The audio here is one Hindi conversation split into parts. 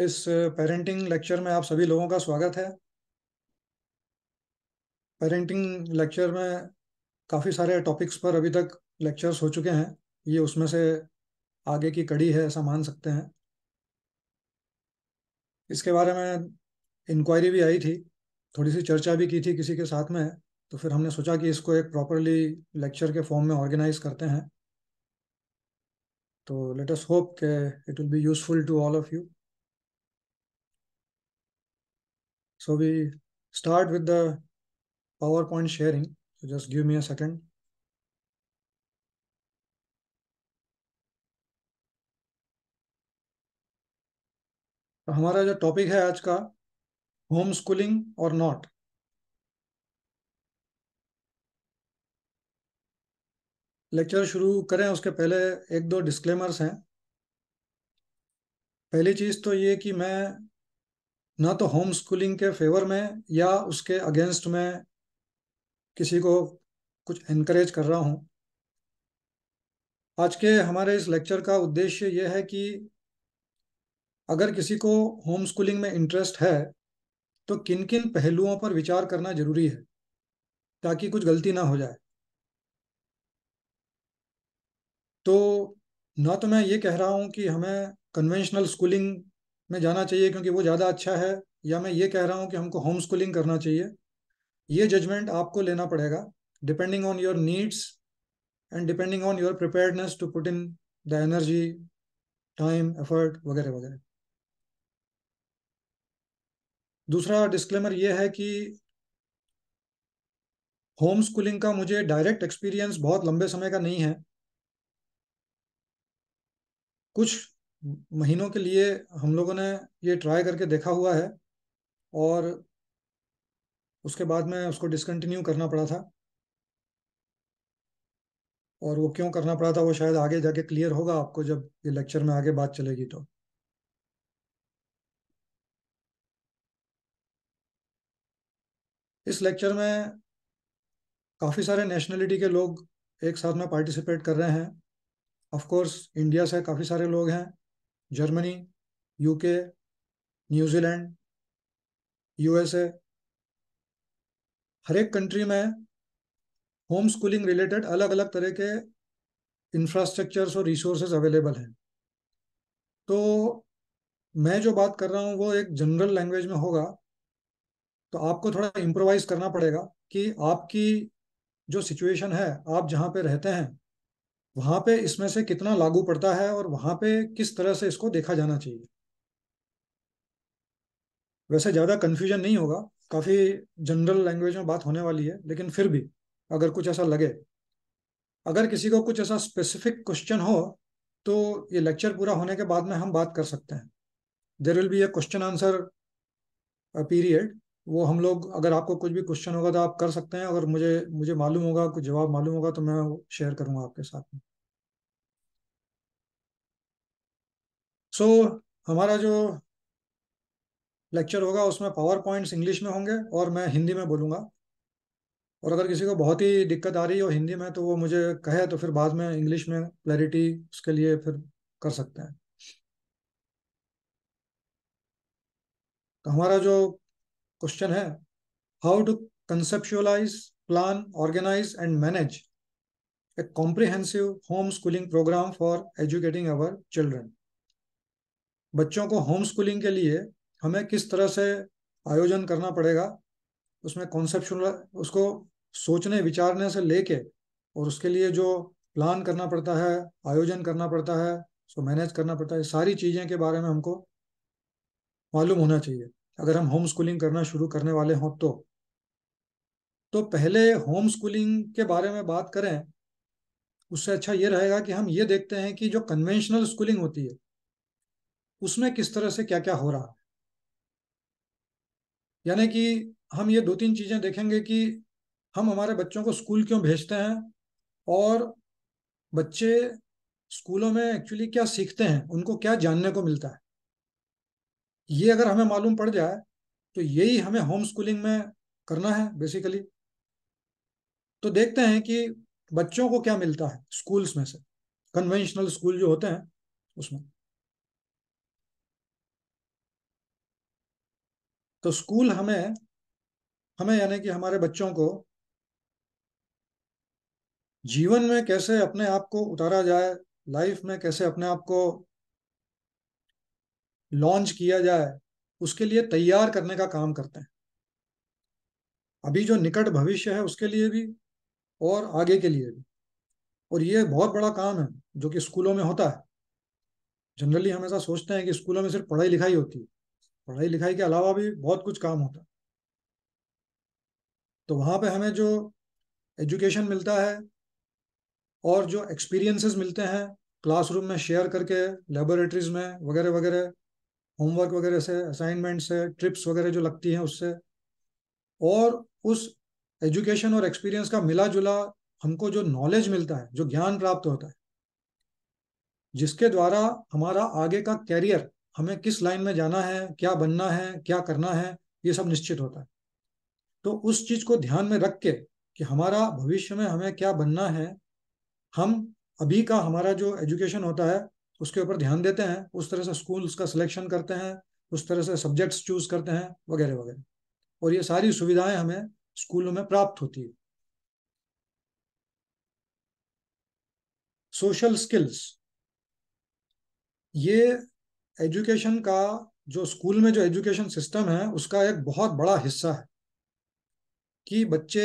इस पेरेंटिंग लेक्चर में आप सभी लोगों का स्वागत है पेरेंटिंग लेक्चर में काफ़ी सारे टॉपिक्स पर अभी तक लेक्चर्स हो चुके हैं ये उसमें से आगे की कड़ी है ऐसा मान सकते हैं इसके बारे में इंक्वायरी भी आई थी थोड़ी सी चर्चा भी की थी किसी के साथ में तो फिर हमने सोचा कि इसको एक प्रॉपरली लेक्चर के फॉर्म में ऑर्गेनाइज करते हैं तो लेट अस होप के it will be useful to all of you So we start with the PowerPoint sharing. So just give me a second. तो हमारा जो टॉपिक है आज का होम स्कूलिंग और नॉट लेक्चर शुरू करें उसके पहले एक दो डिस्क्लेमर्स हैं पहली चीज़ तो ये कि मैं ना तो होम स्कूलिंग के फेवर में या उसके अगेंस्ट में किसी को कुछ इनक्रेज कर रहा हूँ आज के हमारे इस लेक्चर का उद्देश्य यह है कि अगर किसी को होम स्कूलिंग में इंटरेस्ट है तो किन किन पहलुओं पर विचार करना जरूरी है ताकि कुछ गलती ना हो जाए तो ना तो मैं ये कह रहा हूँ कि हमें कन्वेंशनल स्कूलिंग में जाना चाहिए क्योंकि वो ज़्यादा अच्छा है या मैं ये कह रहा हूँ कि हमको होम स्कूलिंग करना चाहिए ये जजमेंट आपको लेना पड़ेगा depending on your needs and depending on your preparedness to put in the energy time effort वगैरह वगैरह दूसरा डिस्क्लेमर यह है कि होम स्कूलिंग का मुझे डायरेक्ट एक्सपीरियंस बहुत लंबे समय का नहीं है कुछ महीनों के लिए हम लोगों ने ये ट्राई करके देखा हुआ है और उसके बाद में उसको डिसकंटिन्यू करना पड़ा था और वो क्यों करना पड़ा था वो शायद आगे जाके क्लियर होगा आपको जब ये लेक्चर में आगे बात चलेगी तो इस लेक्चर में काफ़ी सारे नेशनलिटी के लोग एक साथ में पार्टिसिपेट कर रहे हैं ऑफ कोर्स इंडिया से काफ़ी सारे लोग हैं जर्मनी यूके न्यूजीलैंड यूएसए हर एक कंट्री में होम स्कूलिंग रिलेटेड अलग अलग तरह के इंफ्रास्ट्रक्चर्स और रिसोर्सेज अवेलेबल हैं तो मैं जो बात कर रहा हूँ वो एक जनरल लैंग्वेज में होगा तो आपको थोड़ा इम्प्रोवाइज करना पड़ेगा कि आपकी जो सिचुएशन है आप जहाँ पे रहते हैं वहां पे इसमें से कितना लागू पड़ता है और वहां पे किस तरह से इसको देखा जाना चाहिए वैसे ज्यादा कंफ्यूजन नहीं होगा काफी जनरल लैंग्वेज में बात होने वाली है लेकिन फिर भी अगर कुछ ऐसा लगे अगर किसी को कुछ ऐसा स्पेसिफिक क्वेश्चन हो तो ये लेक्चर पूरा होने के बाद में हम बात कर सकते हैं there will be a question answer period वो हम लोग अगर आपको कुछ भी क्वेश्चन होगा तो आप कर सकते हैं अगर मुझे मुझे मालूम होगा कुछ जवाब मालूम होगा तो मैं शेयर करूंगा आपके साथ में सो so, हमारा जो लेक्चर होगा उसमें पावर पॉइंट्स इंग्लिश में होंगे और मैं हिंदी में बोलूंगा और अगर किसी को बहुत ही दिक्कत आ रही हो हिंदी में तो वो मुझे कहे तो फिर बाद में इंग्लिश में क्लैरिटी उसके लिए फिर कर सकते हैं तो हमारा जो क्वेश्चन है how to conceptualise plan organise and manage a comprehensive home schooling programme for educating our children बच्चों को होम स्कूलिंग के लिए हमें किस तरह से आयोजन करना पड़ेगा उसमें कॉन्सेप्शनल उसको सोचने विचारने से लेके और उसके लिए जो प्लान करना पड़ता है आयोजन करना पड़ता है उसको मैनेज करना पड़ता है सारी चीज़ें के बारे में हमको मालूम होना चाहिए अगर हम होम स्कूलिंग करना शुरू करने वाले हों तो तो पहले होम स्कूलिंग के बारे में बात करें उससे अच्छा ये रहेगा कि हम ये देखते हैं कि जो कन्वेंशनल स्कूलिंग होती है उसमें किस तरह से क्या क्या हो रहा है यानी कि हम ये दो तीन चीज़ें देखेंगे कि हम हमारे बच्चों को स्कूल क्यों भेजते हैं और बच्चे स्कूलों में एक्चुअली क्या सीखते हैं उनको क्या जानने को मिलता है ये अगर हमें मालूम पड़ जाए तो यही हमें होम स्कूलिंग में करना है बेसिकली तो देखते हैं कि बच्चों को क्या मिलता है स्कूल्स में से कन्वेंशनल स्कूल जो होते हैं उसमें तो स्कूल हमें हमें यानी कि हमारे बच्चों को जीवन में कैसे अपने आप को उतारा जाए लाइफ में कैसे अपने आप को लॉन्च किया जाए उसके लिए तैयार करने का काम करते हैं अभी जो निकट भविष्य है उसके लिए भी और आगे के लिए भी और ये बहुत बड़ा काम है जो कि स्कूलों में होता है जनरली हमेशा सोचते हैं कि स्कूलों में सिर्फ पढ़ाई लिखाई होती है पढ़ाई लिखाई के अलावा भी बहुत कुछ काम होता है तो वहाँ पे हमें जो एजुकेशन मिलता है और जो एक्सपीरियंसेस मिलते हैं क्लासरूम में शेयर करके लेबोरेटरीज में वगैरह वगैरह होमवर्क वगैरह से असाइनमेंट से ट्रिप्स वगैरह जो लगती हैं उससे और उस एजुकेशन और एक्सपीरियंस का मिला जुला हमको जो नॉलेज मिलता है जो ज्ञान प्राप्त होता है जिसके द्वारा हमारा आगे का कैरियर हमें किस लाइन में जाना है क्या बनना है क्या करना है ये सब निश्चित होता है तो उस चीज को ध्यान में रख के कि हमारा भविष्य में हमें क्या बनना है हम अभी का हमारा जो एजुकेशन होता है उसके ऊपर ध्यान देते हैं उस तरह से स्कूल्स का सिलेक्शन करते हैं उस तरह से सब्जेक्ट्स चूज करते हैं वगैरह वगैरह और ये सारी सुविधाएं हमें स्कूलों में प्राप्त होती है सोशल स्किल्स ये एजुकेशन का जो स्कूल में जो एजुकेशन सिस्टम है उसका एक बहुत बड़ा हिस्सा है कि बच्चे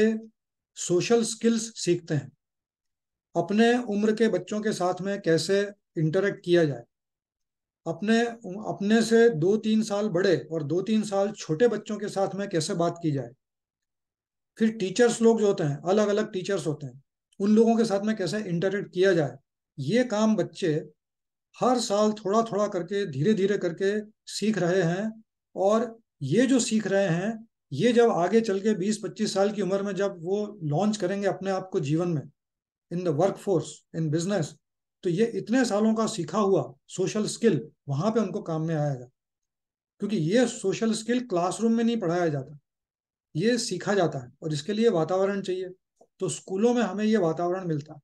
सोशल स्किल्स सीखते हैं अपने उम्र के बच्चों के साथ में कैसे इंटरेक्ट किया जाए अपने अपने से दो तीन साल बड़े और दो तीन साल छोटे बच्चों के साथ में कैसे बात की जाए फिर टीचर्स लोग जो होते हैं अलग अलग टीचर्स होते हैं उन लोगों के साथ में कैसे इंटरेक्ट किया जाए ये काम बच्चे हर साल थोड़ा थोड़ा करके धीरे धीरे करके सीख रहे हैं और ये जो सीख रहे हैं ये जब आगे चल के 20-25 साल की उम्र में जब वो लॉन्च करेंगे अपने आप को जीवन में in the work force in business तो ये इतने सालों का सीखा हुआ सोशल स्किल वहां पे उनको काम में आएगा क्योंकि ये सोशल स्किल क्लासरूम में नहीं पढ़ाया जाता ये सीखा जाता है और इसके लिए वातावरण चाहिए तो स्कूलों में हमें ये वातावरण मिलता है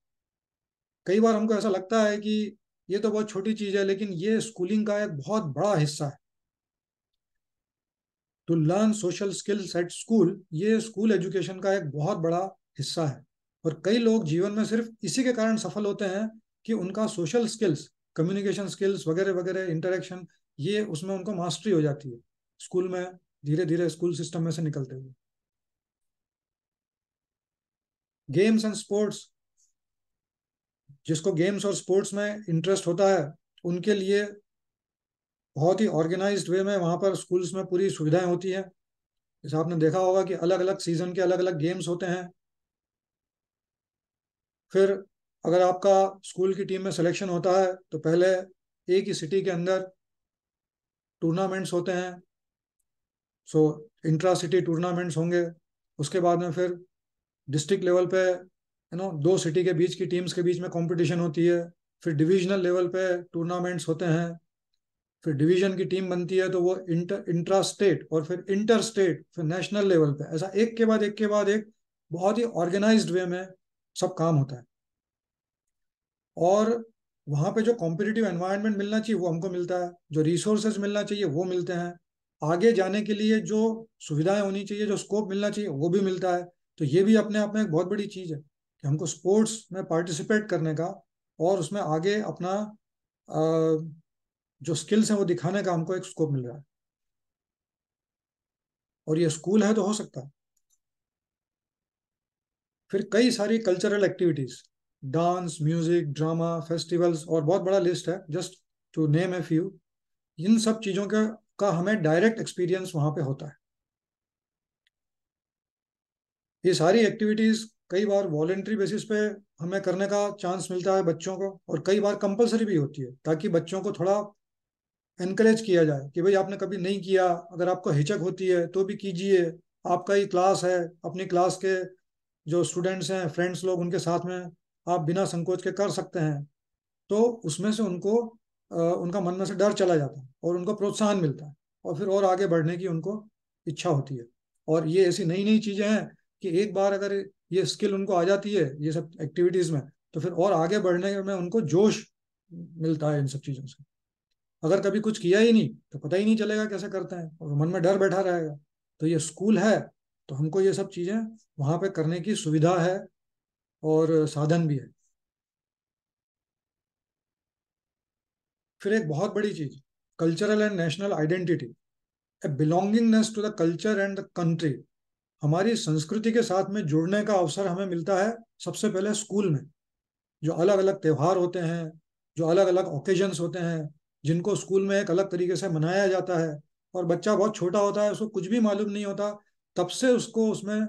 कई बार हमको ऐसा लगता है कि ये तो बहुत छोटी चीज है लेकिन ये स्कूलिंग का एक बहुत बड़ा हिस्सा है to learn social skills at school ये स्कूल एजुकेशन का एक बहुत बड़ा हिस्सा है और कई लोग जीवन में सिर्फ इसी के कारण सफल होते हैं कि उनका सोशल स्किल्स कम्युनिकेशन स्किल्स वगैरह वगैरह इंटरेक्शन ये उसमें उनको मास्टरी हो जाती है स्कूल में धीरे धीरे स्कूल सिस्टम में से निकलते हुए गेम्स एंड स्पोर्ट्स जिसको गेम्स और स्पोर्ट्स में इंटरेस्ट होता है उनके लिए बहुत ही ऑर्गेनाइज्ड वे में वहाँ पर स्कूल्स में पूरी सुविधाएं होती हैं जैसे आपने देखा होगा कि अलग अलग सीजन के अलग अलग गेम्स होते हैं फिर अगर आपका स्कूल की टीम में सिलेक्शन होता है तो पहले एक ही सिटी के अंदर टूर्नामेंट्स होते हैं सो इंट्रा सिटी टूर्नामेंट्स होंगे उसके बाद में फिर डिस्ट्रिक्ट लेवल पे यू नो दो सिटी के बीच की टीम्स के बीच में कंपटीशन होती है फिर डिविजनल लेवल पे टूर्नामेंट्स होते हैं फिर डिवीजन की टीम बनती है तो वो इंटर इंट्रा स्टेट और फिर इंटर स्टेट फिर नेशनल लेवल पे ऐसा एक के बाद एक के बाद एक बहुत ही ऑर्गेनाइज्ड वे में सब काम होता है और वहाँ पे जो कॉम्पिटिटिव एनवायरनमेंट मिलना चाहिए वो हमको मिलता है जो रिसोर्सेज मिलना चाहिए वो मिलते हैं आगे जाने के लिए जो सुविधाएं होनी चाहिए जो स्कोप मिलना चाहिए वो भी मिलता है तो ये भी अपने आप में एक बहुत बड़ी चीज़ है कि हमको स्पोर्ट्स में पार्टिसिपेट करने का और उसमें आगे अपना जो स्किल्स हैं वो दिखाने का हमको एक स्कोप मिल रहा है और ये स्कूल है तो हो सकता है फिर कई सारी cultural activities dance music drama festivals और बहुत बड़ा लिस्ट है just to name a few इन सब चीज़ों का का हमें डायरेक्ट एक्सपीरियंस वहाँ पे होता है ये सारी एक्टिविटीज़ कई बार वॉलेंट्री बेसिस पे हमें करने का चांस मिलता है बच्चों को और कई बार कंपलसरी भी होती है ताकि बच्चों को थोड़ा एनकरेज किया जाए कि भाई आपने कभी नहीं किया अगर आपको हिचक होती है तो भी कीजिए आपका ही क्लास है अपनी क्लास के जो स्टूडेंट्स हैं फ्रेंड्स लोग उनके साथ में आप बिना संकोच के कर सकते हैं तो उसमें से उनको उनका मन में से डर चला जाता है और उनको प्रोत्साहन मिलता है और फिर और आगे बढ़ने की उनको इच्छा होती है और ये ऐसी नई नई चीज़ें हैं कि एक बार अगर ये स्किल उनको आ जाती है ये सब एक्टिविटीज़ में तो फिर और आगे बढ़ने में उनको जोश मिलता है इन सब चीज़ों से अगर कभी कुछ किया ही नहीं तो पता ही नहीं चलेगा कैसे करते हैं और मन में डर बैठा रहेगा तो ये स्कूल है तो हमको ये सब चीज़ें वहां पे करने की सुविधा है और साधन भी है फिर एक बहुत बड़ी चीज cultural and national identity a belongingness to the culture and the country हमारी संस्कृति के साथ में जुड़ने का अवसर हमें मिलता है सबसे पहले स्कूल में जो अलग अलग त्यौहार होते हैं जो अलग अलग ओकेजन्स होते हैं जिनको स्कूल में एक अलग तरीके से मनाया जाता है और बच्चा बहुत छोटा होता है उसको कुछ भी मालूम नहीं होता तब से उसको उसमें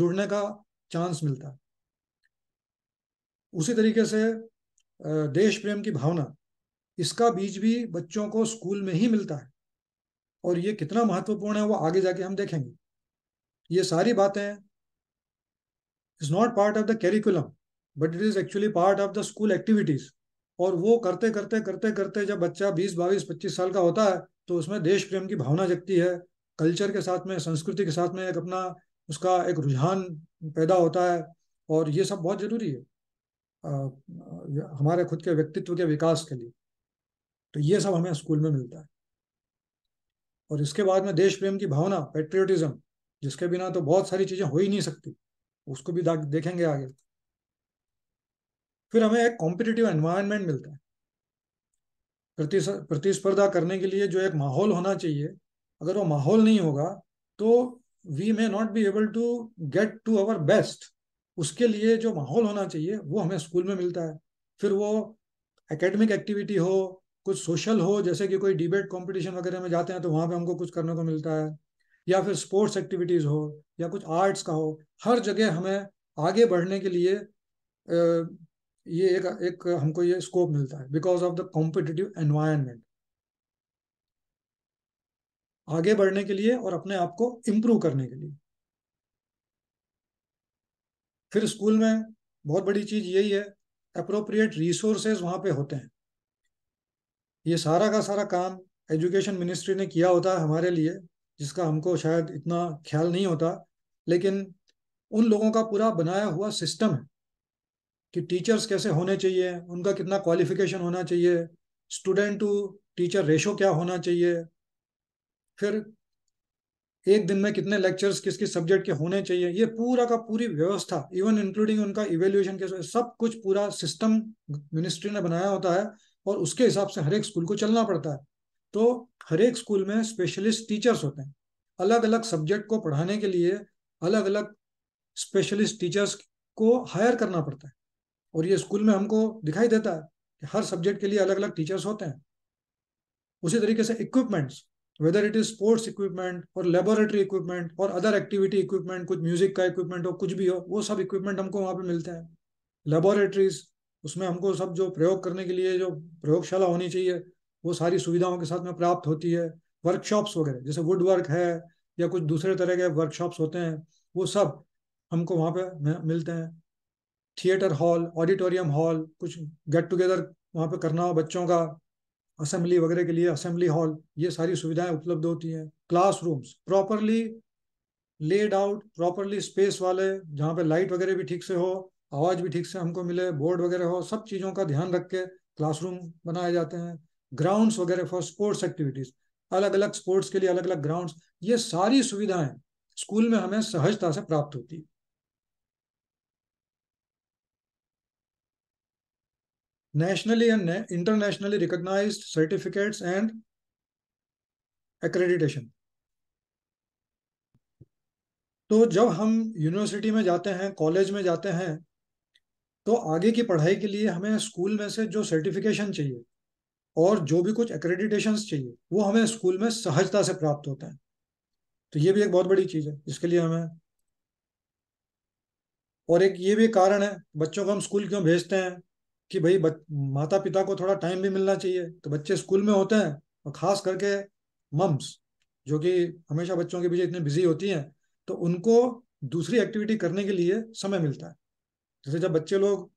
जुड़ने का चांस मिलता है उसी तरीके से देश प्रेम की भावना इसका बीज भी बच्चों को स्कूल में ही मिलता है और ये कितना महत्वपूर्ण है वो आगे जाके हम देखेंगे ये सारी बातें is not part of the curriculum but it is actually part of the school activities और वो करते करते करते करते जब बच्चा बीस बाईस पच्चीस साल का होता है तो उसमें देश प्रेम की भावना जगती है कल्चर के साथ में संस्कृति के साथ में एक अपना उसका एक रुझान पैदा होता है और ये सब बहुत ज़रूरी है हमारे खुद के व्यक्तित्व के विकास के लिए तो ये सब हमें स्कूल में मिलता है और इसके बाद में देश प्रेम की भावना पेट्रियोटिज्म जिसके बिना तो बहुत सारी चीजें हो ही नहीं सकती उसको भी देखेंगे आगे फिर हमें एक कॉम्पिटिटिव एनवायरनमेंट मिलता है प्रतिस्पर्धा करने के लिए जो एक माहौल होना चाहिए अगर वो माहौल नहीं होगा तो we may not be able to get to our best उसके लिए जो माहौल होना चाहिए वो हमें स्कूल में मिलता है फिर वो एकेडमिक एक्टिविटी हो कुछ सोशल हो जैसे कि कोई डिबेट कंपटीशन वगैरह में जाते हैं तो वहाँ पे हमको कुछ करने को मिलता है या फिर स्पोर्ट्स एक्टिविटीज़ हो या कुछ आर्ट्स का हो हर जगह हमें आगे बढ़ने के लिए ये एक एक हमको ये स्कोप मिलता है because of the competitive environment आगे बढ़ने के लिए और अपने आप को इम्प्रूव करने के लिए फिर स्कूल में बहुत बड़ी चीज यही है अप्रोप्रिएट रिसोर्सेज वहाँ पे होते हैं ये सारा का सारा काम एजुकेशन मिनिस्ट्री ने किया होता है हमारे लिए जिसका हमको शायद इतना ख्याल नहीं होता लेकिन उन लोगों का पूरा बनाया हुआ सिस्टम है कि टीचर्स कैसे होने चाहिए उनका कितना क्वालिफिकेशन होना चाहिए स्टूडेंट टू टीचर रेशो क्या होना चाहिए फिर एक दिन में कितने लेक्चर्स किस किस सब्जेक्ट के होने चाहिए ये पूरा का पूरी व्यवस्था इवन इंक्लूडिंग उनका इवेल्युएशन के सब कुछ पूरा सिस्टम मिनिस्ट्री ने बनाया होता है और उसके हिसाब से हर एक स्कूल को चलना पड़ता है तो हर एक स्कूल में स्पेशलिस्ट टीचर्स होते हैं अलग अलग सब्जेक्ट को पढ़ाने के लिए अलग अलग स्पेशलिस्ट टीचर्स को हायर करना पड़ता है और ये स्कूल में हमको दिखाई देता है कि हर सब्जेक्ट के लिए अलग अलग टीचर्स होते हैं उसी तरीके से equipments whether it is sports equipment और laboratory equipment और other activity equipment कुछ music का equipment हो कुछ भी हो वो सब equipment हमको वहाँ पे मिलता है laboratories उसमें हमको सब जो प्रयोग करने के लिए जो प्रयोगशाला होनी चाहिए वो सारी सुविधाओं के साथ में प्राप्त होती है वर्कशॉप्स वगैरह जैसे वुड वर्क है या कुछ दूसरे तरह के वर्कशॉप्स होते हैं वो सब हमको वहाँ पे मिलते हैं थिएटर हॉल ऑडिटोरियम हॉल कुछ गेट टुगेदर वहाँ पे करना हो बच्चों का असेंबली वगैरह के लिए असेंबली हॉल ये सारी सुविधाएं उपलब्ध होती हैं classrooms properly laid out properly space वाले जहाँ पे लाइट वगैरह भी ठीक से हो आवाज़ भी ठीक से हमको मिले बोर्ड वगैरह हो सब चीज़ों का ध्यान रख के क्लासरूम बनाए जाते हैं ग्राउंड्स वगैरह फॉर स्पोर्ट्स एक्टिविटीज़ अलग अलग स्पोर्ट्स के लिए अलग अलग ग्राउंड्स ये सारी सुविधाएं स्कूल में हमें सहजता से प्राप्त होती है nationally and internationally recognized certificates and accreditation. तो जब हम यूनिवर्सिटी में जाते हैं कॉलेज में जाते हैं तो आगे की पढ़ाई के लिए हमें स्कूल में से जो सर्टिफिकेशन चाहिए और जो भी कुछ एक्रेडिटेशन चाहिए वो हमें स्कूल में सहजता से प्राप्त होते हैं तो ये भी एक बहुत बड़ी चीज़ है जिसके लिए हमें और एक ये भी कारण है बच्चों को हम स्कूल क्यों भेजते हैं कि भाई माता पिता को थोड़ा टाइम भी मिलना चाहिए तो बच्चे स्कूल में होते हैं और खास करके मम्स जो कि हमेशा बच्चों के पीछे इतने बिजी होती हैं तो उनको दूसरी एक्टिविटी करने के लिए समय मिलता है जैसे जब बच्चे लोग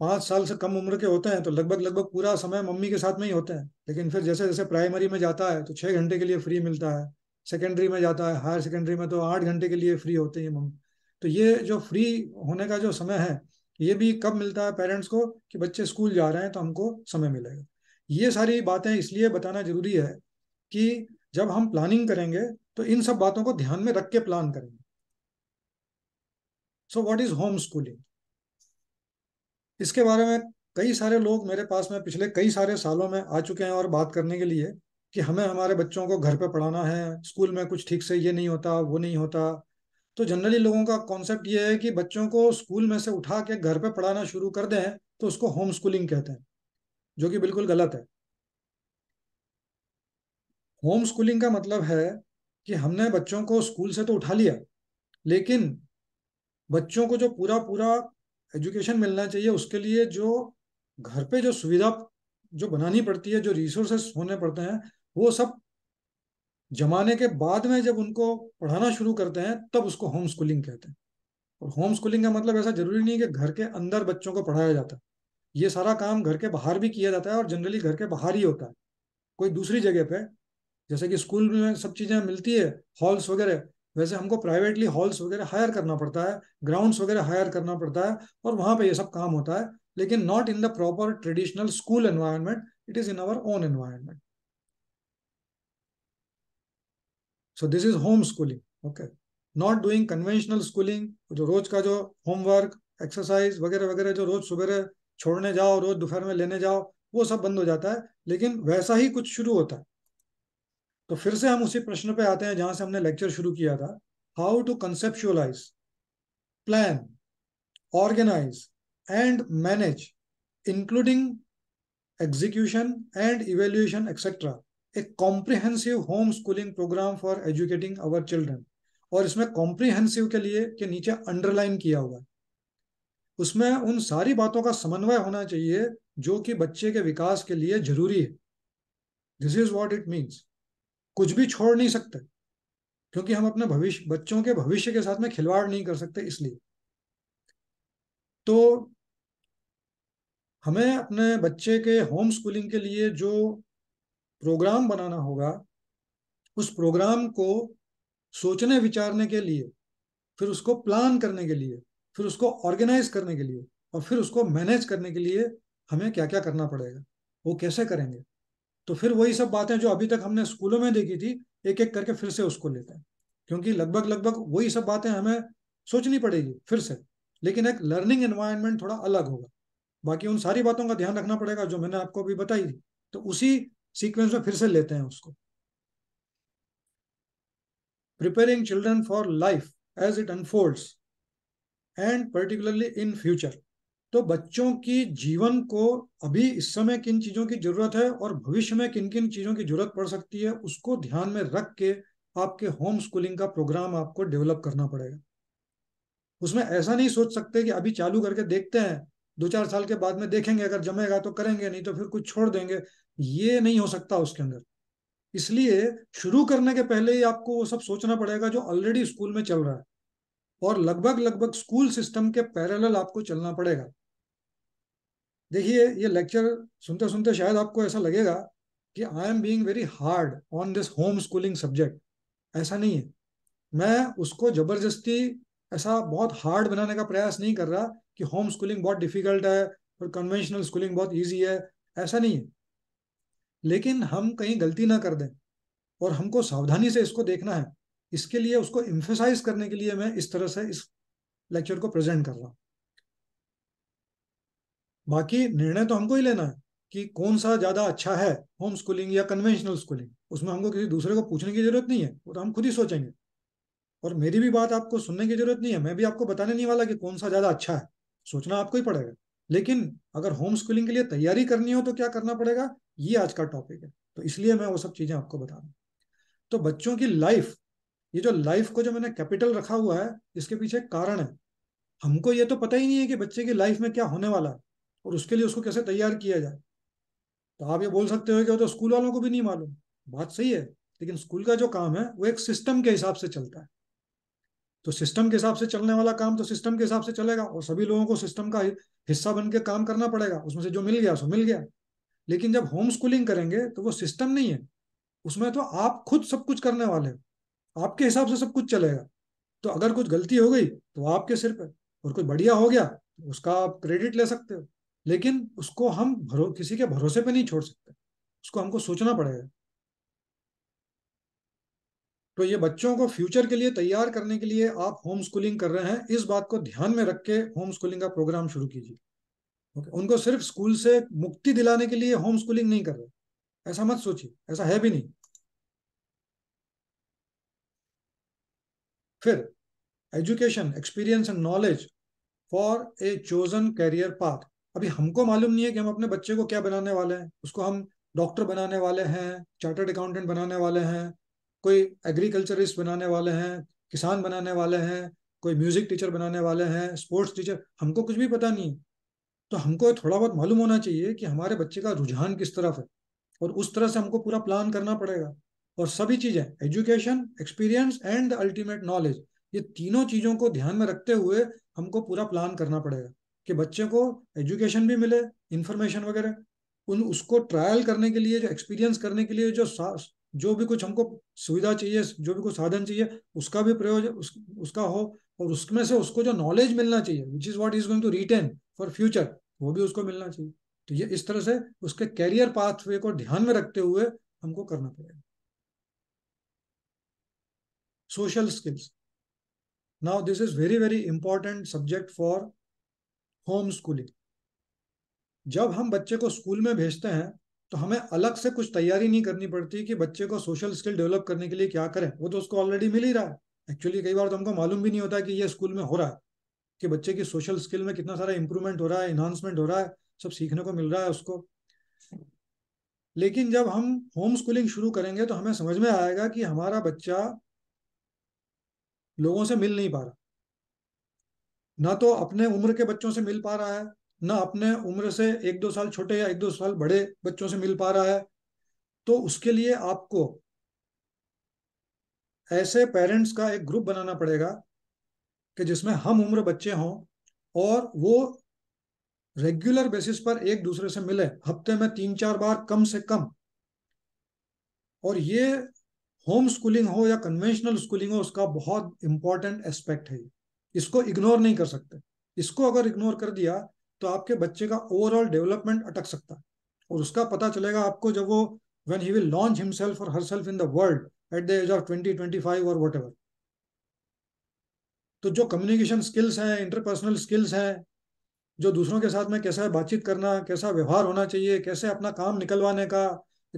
पाँच साल से कम उम्र के होते हैं तो लगभग लगभग पूरा समय मम्मी के साथ में ही होते हैं लेकिन फिर जैसे जैसे प्राइमरी में जाता है तो छः घंटे के लिए फ्री मिलता है सेकेंडरी में जाता है हायर सेकेंडरी में तो आठ घंटे के लिए फ्री होते हैं मम्मी तो ये जो फ्री होने का जो समय है ये भी कब मिलता है पेरेंट्स को कि बच्चे स्कूल जा रहे हैं तो हमको समय मिलेगा ये सारी बातें इसलिए बताना जरूरी है कि जब हम प्लानिंग करेंगे तो इन सब बातों को ध्यान में रख के प्लान करेंगे so what is home schooling इसके बारे में कई सारे लोग मेरे पास में पिछले कई सारे सालों में आ चुके हैं और बात करने के लिए कि हमें हमारे बच्चों को घर पे पढ़ाना है स्कूल में कुछ ठीक से ये नहीं होता वो नहीं होता तो जनरली लोगों का कॉन्सेप्ट ये है कि बच्चों को स्कूल में से उठा के घर पे पढ़ाना शुरू कर दें तो उसको होम स्कूलिंग कहते हैं जो कि बिल्कुल गलत है होम स्कूलिंग का मतलब है कि हमने बच्चों को स्कूल से तो उठा लिया लेकिन बच्चों को जो पूरा पूरा एजुकेशन मिलना चाहिए उसके लिए जो घर पे जो सुविधा जो बनानी पड़ती है जो रिसोर्सेस होने पड़ते हैं वो सब जमाने के बाद में जब उनको पढ़ाना शुरू करते हैं तब उसको होम स्कूलिंग कहते हैं और होम स्कूलिंग का मतलब ऐसा जरूरी नहीं है कि घर के अंदर बच्चों को पढ़ाया जाता है ये सारा काम घर के बाहर भी किया जाता है और जनरली घर के बाहर ही होता है कोई दूसरी जगह पे जैसे कि स्कूल में सब चीज़ें मिलती है हॉल्स वगैरह वैसे हमको प्राइवेटली हॉल्स वगैरह हायर करना पड़ता है ग्राउंड्स वगैरह हायर करना पड़ता है और वहाँ पर यह सब काम होता है लेकिन not in the proper traditional school environment it is in our own environment so this is home schooling okay not doing conventional schooling जो रोज का जो होमवर्क एक्सरसाइज वगैरह वगैरह जो रोज सुबह छोड़ने जाओ रोज दोपहर में लेने जाओ वो सब बंद हो जाता है लेकिन वैसा ही कुछ शुरू होता है तो फिर से हम उसी प्रश्न पे आते हैं जहां से हमने लेक्चर शुरू किया था how to conceptualise plan organise and manage including execution and evaluation etcetera comprehensive home schooling programme for educating our children और इसमें कॉम्प्रिहेंसिव के लिए के नीचे अंडरलाइन किया हुआ है उसमें उन सारी बातों का समन्वय होना चाहिए जो कि बच्चे के विकास के लिए जरूरी है this is what it means कुछ भी छोड़ नहीं सकते क्योंकि हम अपने भविष्य बच्चों के भविष्य के साथ में खिलवाड़ नहीं कर सकते इसलिए तो हमें अपने बच्चे के होम स्कूलिंग के लिए जो प्रोग्राम बनाना होगा उस प्रोग्राम को सोचने विचारने के लिए फिर उसको प्लान करने के लिए फिर उसको ऑर्गेनाइज करने के लिए और फिर उसको मैनेज करने के लिए हमें क्या क्या करना पड़ेगा वो कैसे करेंगे तो फिर वही सब बातें जो अभी तक हमने स्कूलों में देखी थी एक एक करके फिर से उसको लेते हैं क्योंकि लगभग लगभग वही सब बातें हमें सोचनी पड़ेगी फिर से लेकिन एक लर्निंग एनवायरनमेंट थोड़ा अलग होगा बाकी उन सारी बातों का ध्यान रखना पड़ेगा जो मैंने आपको अभी बताई थी तो उसी सीक्वेंस में फिर से लेते हैं उसको preparing children for life as it unfolds and particularly in future तो बच्चों की जीवन को अभी इस समय किन चीज़ों की जरूरत है और भविष्य में किन किन चीज़ों की जरूरत पड़ सकती है उसको ध्यान में रख के आपके होम स्कूलिंग का प्रोग्राम आपको डेवलप करना पड़ेगा उसमें ऐसा नहीं सोच सकते कि अभी चालू करके देखते हैं दो चार साल के बाद में देखेंगे अगर जमेगा तो करेंगे नहीं तो फिर कुछ छोड़ देंगे ये नहीं हो सकता उसके अंदर इसलिए शुरू करने के पहले ही आपको वो सब सोचना पड़ेगा जो ऑलरेडी स्कूल में चल रहा है और लगभग लगभग स्कूल सिस्टम के पैरेलल आपको चलना पड़ेगा देखिए ये लेक्चर सुनते सुनते शायद आपको ऐसा लगेगा कि I am being very hard on this home schooling subject ऐसा नहीं है मैं उसको जबरदस्ती ऐसा बहुत हार्ड बनाने का प्रयास नहीं कर रहा कि होम स्कूलिंग बहुत डिफिकल्ट है और कन्वेंशनल स्कूलिंग बहुत ईजी है ऐसा नहीं है लेकिन हम कहीं गलती ना कर दें और हमको सावधानी से इसको देखना है इसके लिए उसको इम्फेसाइज करने के लिए मैं इस तरह से इस लेक्चर को प्रेजेंट कर रहा हूँ बाकी निर्णय तो हमको ही लेना है कि कौन सा ज़्यादा अच्छा है होम स्कूलिंग या कन्वेंशनल स्कूलिंग उसमें हमको किसी दूसरे को पूछने की ज़रूरत नहीं है वो तो हम खुद ही सोचेंगे और मेरी भी बात आपको सुनने की ज़रूरत नहीं है मैं भी आपको बताने नहीं वाला कि कौन सा ज़्यादा अच्छा है सोचना आपको ही पड़ेगा लेकिन अगर होम स्कूलिंग के लिए तैयारी करनी हो तो क्या करना पड़ेगा ये आज का टॉपिक है तो इसलिए मैं वो सब चीजें आपको बता दूं तो बच्चों की लाइफ ये जो लाइफ को जो मैंने कैपिटल रखा हुआ है इसके पीछे कारण है हमको ये तो पता ही नहीं है कि बच्चे की लाइफ में क्या होने वाला है और उसके लिए उसको कैसे तैयार किया जाए तो आप ये बोल सकते हो कि वो तो स्कूल वालों को भी नहीं मालूम बात सही है लेकिन स्कूल का जो काम है वो एक सिस्टम के हिसाब से चलता है तो सिस्टम के हिसाब से चलने वाला काम तो सिस्टम के हिसाब से चलेगा और सभी लोगों को सिस्टम का हिस्सा बन के काम करना पड़ेगा उसमें से जो मिल गया सो मिल गया लेकिन जब होम स्कूलिंग करेंगे तो वो सिस्टम नहीं है उसमें तो आप खुद सब कुछ करने वाले हो आपके हिसाब से सब कुछ चलेगा तो अगर कुछ गलती हो गई तो आपके सिर पर और कुछ बढ़िया हो गया तो उसका आप क्रेडिट ले सकते हो लेकिन उसको हम भरो किसी के भरोसे पे नहीं छोड़ सकते उसको हमको सोचना पड़ेगा तो ये बच्चों को फ्यूचर के लिए तैयार करने के लिए आप होम स्कूलिंग कर रहे हैं इस बात को ध्यान में रख के होम स्कूलिंग का प्रोग्राम शुरू कीजिए ओके उनको सिर्फ स्कूल से मुक्ति दिलाने के लिए होम स्कूलिंग नहीं कर रहे ऐसा मत सोचिए ऐसा है भी नहीं फिर education experience and knowledge for a chosen career path अभी हमको मालूम नहीं है कि हम अपने बच्चे को क्या बनाने वाले हैं उसको हम डॉक्टर बनाने वाले हैं चार्टर्ड अकाउंटेंट बनाने वाले हैं कोई एग्रीकल्चरिस्ट बनाने वाले हैं किसान बनाने वाले हैं कोई म्यूजिक टीचर बनाने वाले हैं स्पोर्ट्स टीचर हमको कुछ भी पता नहीं तो हमको थोड़ा बहुत मालूम होना चाहिए कि हमारे बच्चे का रुझान किस तरफ है और उस तरह से हमको पूरा प्लान करना पड़ेगा और सभी चीजें education experience and the ultimate knowledge ये तीनों चीजों को ध्यान में रखते हुए हमको पूरा प्लान करना पड़ेगा कि बच्चे को एजुकेशन भी मिले इंफॉर्मेशन वगैरह उन उसको ट्रायल करने के लिए जो एक्सपीरियंस करने के लिए जो जो भी कुछ हमको सुविधा चाहिए जो भी कुछ साधन चाहिए उसका भी प्रयोजन उस, उसका हो और उसमें से उसको जो नॉलेज मिलना चाहिए which is what is going to retain for future वो भी उसको मिलना चाहिए तो ये इस तरह से उसके कैरियर पाथवे को ध्यान में रखते हुए हमको करना पड़ेगा social skills now this is very very important subject for home schooling जब हम बच्चे को स्कूल में भेजते हैं तो हमें अलग से कुछ तैयारी नहीं करनी पड़ती कि बच्चे को सोशल स्किल डेवलप करने के लिए क्या करें वो तो उसको ऑलरेडी मिल ही रहा है एक्चुअली कई बार तो हमको मालूम भी नहीं होता कि ये स्कूल में हो रहा है कि बच्चे की सोशल स्किल में कितना सारा इंप्रूवमेंट हो रहा है इन्हांसमेंट हो रहा है सब सीखने को मिल रहा है उसको लेकिन जब हम होम स्कूलिंग शुरू करेंगे तो हमें समझ में आएगा कि हमारा बच्चा लोगों से मिल नहीं पा रहा ना तो अपने उम्र के बच्चों से मिल पा रहा है ना अपने उम्र से एक दो साल छोटे या एक दो साल बड़े बच्चों से मिल पा रहा है तो उसके लिए आपको ऐसे पेरेंट्स का एक ग्रुप बनाना पड़ेगा कि जिसमें हम उम्र बच्चे हों और वो रेगुलर बेसिस पर एक दूसरे से मिले हफ्ते में तीन चार बार कम से कम और ये होम स्कूलिंग हो या कन्वेंशनल स्कूलिंग हो उसका बहुत इंपॉर्टेंट एस्पेक्ट है इसको इग्नोर नहीं कर सकते इसको अगर इग्नोर कर दिया तो आपके बच्चे का ओवरऑल डेवलपमेंट अटक सकता है और उसका पता चलेगा आपको जब वो when he will launch himself और herself in the world at the age of twenty twenty five और वट तो जो कम्युनिकेशन स्किल्स हैं इंटरपर्सनल स्किल्स हैं जो दूसरों के साथ में कैसा बातचीत करना कैसा व्यवहार होना चाहिए कैसे अपना काम निकलवाने का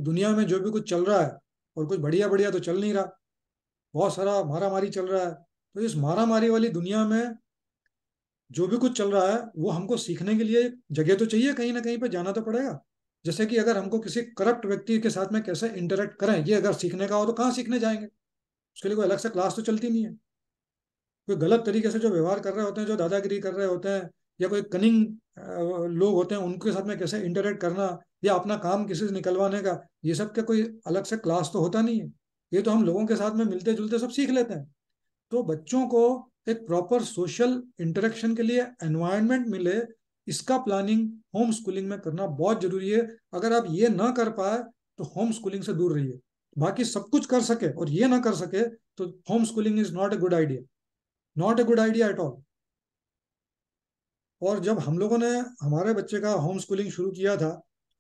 दुनिया में जो भी कुछ चल रहा है और कुछ बढ़िया बढ़िया तो चल नहीं रहा बहुत सारा मारा मारी चल रहा है तो इस मारा मारी वाली दुनिया में जो भी कुछ चल रहा है वो हमको सीखने के लिए जगह तो चाहिए कहीं ना कहीं पर जाना तो पड़ेगा जैसे कि अगर हमको किसी करप्ट व्यक्ति के साथ में कैसे इंटरेक्ट करें ये अगर सीखने का हो तो कहाँ सीखने जाएंगे उसके लिए कोई अलग से क्लास तो चलती नहीं है कोई गलत तरीके से जो व्यवहार कर रहे होते हैं जो दादागिरी कर रहे होते हैं या कोई कनिंग लोग होते हैं उनके साथ में कैसे इंटरेक्ट करना या अपना काम किसी से निकलवाने का ये सब का कोई अलग से क्लास तो होता नहीं है ये तो हम लोगों के साथ में मिलते जुलते सब सीख लेते हैं तो बच्चों को एक प्रॉपर सोशल इंटरेक्शन के लिए एनवायरमेंट मिले इसका प्लानिंग होम स्कूलिंग में करना बहुत जरूरी है अगर आप ये ना कर पाए तो होम स्कूलिंग से दूर रहिए बाकी सब कुछ कर सके और ये ना कर सके तो home schooling is not a good idea not a good idea at all और जब हम लोगों ने हमारे बच्चे का होम स्कूलिंग शुरू किया था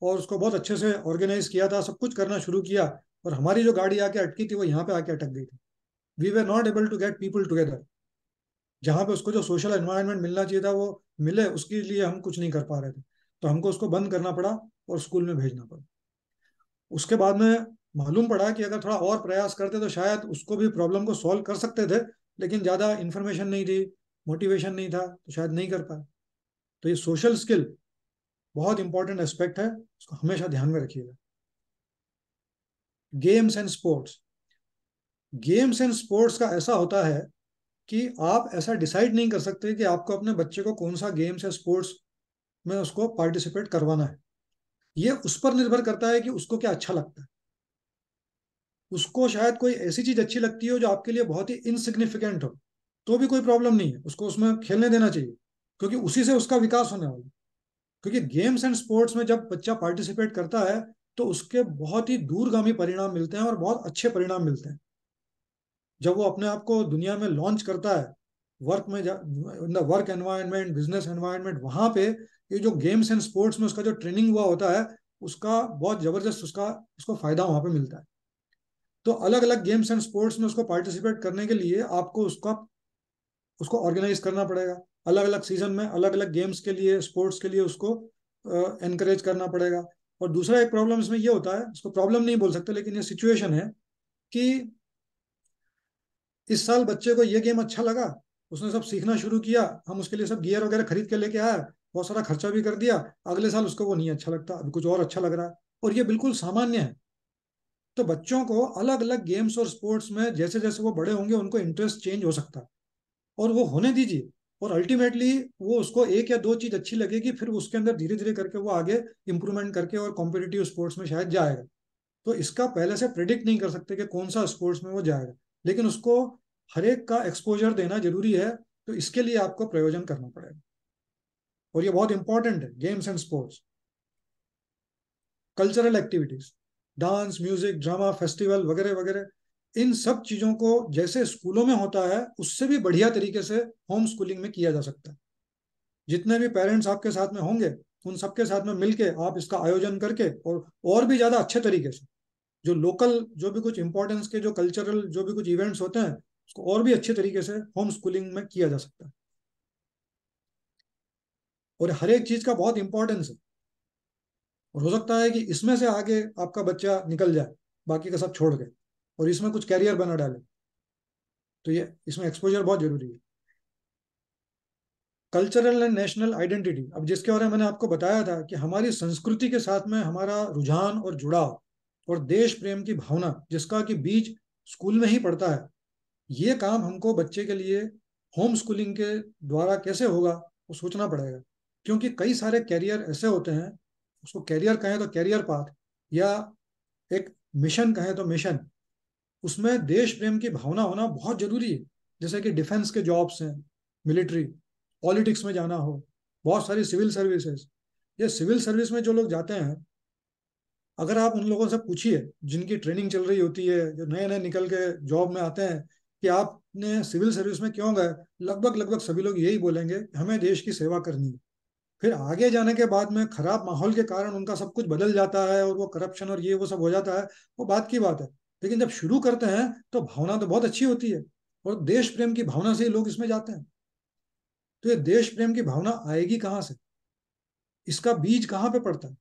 और उसको बहुत अच्छे से ऑर्गेनाइज किया था सब कुछ करना शुरू किया और हमारी जो गाड़ी आके अटकी थी वो यहाँ पे आके अटक गई थी we were not able to get people together जहाँ पे उसको जो सोशल एनवायरनमेंट मिलना चाहिए था वो मिले उसके लिए हम कुछ नहीं कर पा रहे थे तो हमको उसको बंद करना पड़ा और स्कूल में भेजना पड़ा उसके बाद में मालूम पड़ा कि अगर थोड़ा और प्रयास करते तो शायद उसको भी प्रॉब्लम को सॉल्व कर सकते थे लेकिन ज़्यादा इन्फॉर्मेशन नहीं थी मोटिवेशन नहीं था तो शायद नहीं कर पाए तो ये सोशल स्किल बहुत इंपॉर्टेंट एस्पेक्ट है उसको हमेशा ध्यान में रखिएगा games and sports games and sports का ऐसा होता है कि आप ऐसा डिसाइड नहीं कर सकते कि आपको अपने बच्चे को कौन सा गेम्स या स्पोर्ट्स में उसको पार्टिसिपेट करवाना है ये उस पर निर्भर करता है कि उसको क्या अच्छा लगता है उसको शायद कोई ऐसी चीज अच्छी लगती हो जो आपके लिए बहुत ही इनसिग्निफिकेंट हो तो भी कोई प्रॉब्लम नहीं है उसको उसमें खेलने देना चाहिए क्योंकि उसी से उसका विकास होने वाला है क्योंकि गेम्स एंड स्पोर्ट्स में जब बच्चा पार्टिसिपेट करता है तो उसके बहुत ही दूरगामी परिणाम मिलते हैं और बहुत अच्छे परिणाम मिलते हैं जब वो अपने आप को दुनिया में लॉन्च करता है वर्क में in the work environment business environment वहां पे ये जो गेम्स एंड स्पोर्ट्स में उसका जो ट्रेनिंग हुआ होता है उसका बहुत जबरदस्त उसका उसको फायदा वहां पे मिलता है तो अलग अलग गेम्स एंड स्पोर्ट्स में उसको पार्टिसिपेट करने के लिए आपको उसका उसको ऑर्गेनाइज करना पड़ेगा अलग अलग सीजन में अलग अलग गेम्स के लिए स्पोर्ट्स के लिए उसको एनकरेज करना पड़ेगा और दूसरा एक प्रॉब्लम इसमें यह होता है इसको प्रॉब्लम नहीं बोल सकते लेकिन ये सिचुएशन है कि इस साल बच्चे को ये गेम अच्छा लगा उसने सब सीखना शुरू किया हम उसके लिए सब गियर वगैरह खरीद के लेके आया बहुत सारा खर्चा भी कर दिया अगले साल उसको वो नहीं अच्छा लगता अभी कुछ और अच्छा लग रहा है और ये बिल्कुल सामान्य है तो बच्चों को अलग अलग गेम्स और स्पोर्ट्स में जैसे जैसे वो बड़े होंगे उनको इंटरेस्ट चेंज हो सकता है और वो होने दीजिए और अल्टीमेटली वो उसको एक या दो चीज अच्छी लगेगी फिर उसके अंदर धीरे धीरे करके वो आगे इंप्रूवमेंट करके और कॉम्पिटेटिव स्पोर्ट्स में शायद जाएगा तो इसका पहले से प्रिडिक्ट नहीं कर सकते कि कौन सा स्पोर्ट्स में वो जाएगा लेकिन उसको हरेक का एक्सपोजर देना जरूरी है तो इसके लिए आपको प्रयोजन करना पड़ेगा और ये बहुत इंपॉर्टेंट है games and sports cultural activities dance music drama festival वगैरह वगैरह इन सब चीजों को जैसे स्कूलों में होता है उससे भी बढ़िया तरीके से होम स्कूलिंग में किया जा सकता है जितने भी पेरेंट्स आपके साथ में होंगे उन सबके साथ में मिलके आप इसका आयोजन करके और और भी ज्यादा अच्छे तरीके से जो लोकल जो भी कुछ इंपॉर्टेंस के जो कल्चरल जो भी कुछ इवेंट्स होते हैं उसको और भी अच्छे तरीके से होम स्कूलिंग में किया जा सकता है और हर एक चीज का बहुत इंपॉर्टेंस है और हो सकता है कि इसमें से आगे आपका बच्चा निकल जाए बाकी का सब छोड़ के और इसमें कुछ कैरियर बना डाले तो ये इसमें एक्सपोजर बहुत जरूरी है कल्चरल एंड नेशनल आइडेंटिटी अब जिसके बारे में मैंने आपको बताया था कि हमारी संस्कृति के साथ में हमारा रुझान और जुड़ाव और देश प्रेम की भावना जिसका कि बीज स्कूल में ही पड़ता है ये काम हमको बच्चे के लिए होम स्कूलिंग के द्वारा कैसे होगा वो सोचना पड़ेगा क्योंकि कई सारे कैरियर ऐसे होते हैं उसको कैरियर कहें तो कैरियर पाथ या एक मिशन कहें तो मिशन उसमें देश प्रेम की भावना होना बहुत जरूरी है जैसे कि डिफेंस के जॉब्स हैं मिलिट्री पॉलिटिक्स में जाना हो बहुत सारी सिविल सर्विसेज ये सिविल सर्विस में जो लोग जाते हैं अगर आप उन लोगों से पूछिए जिनकी ट्रेनिंग चल रही होती है जो नए नए निकल के जॉब में आते हैं कि आपने सिविल सर्विस में क्यों गए लगभग लगभग सभी लोग यही बोलेंगे हमें देश की सेवा करनी है फिर आगे जाने के बाद में खराब माहौल के कारण उनका सब कुछ बदल जाता है और वो करप्शन और ये वो सब हो जाता है वो बात की बात है लेकिन जब शुरू करते हैं तो भावना तो बहुत अच्छी होती है और देश प्रेम की भावना से ही लोग इसमें जाते हैं तो ये देश प्रेम की भावना आएगी कहाँ से इसका बीज कहाँ पे पड़ता है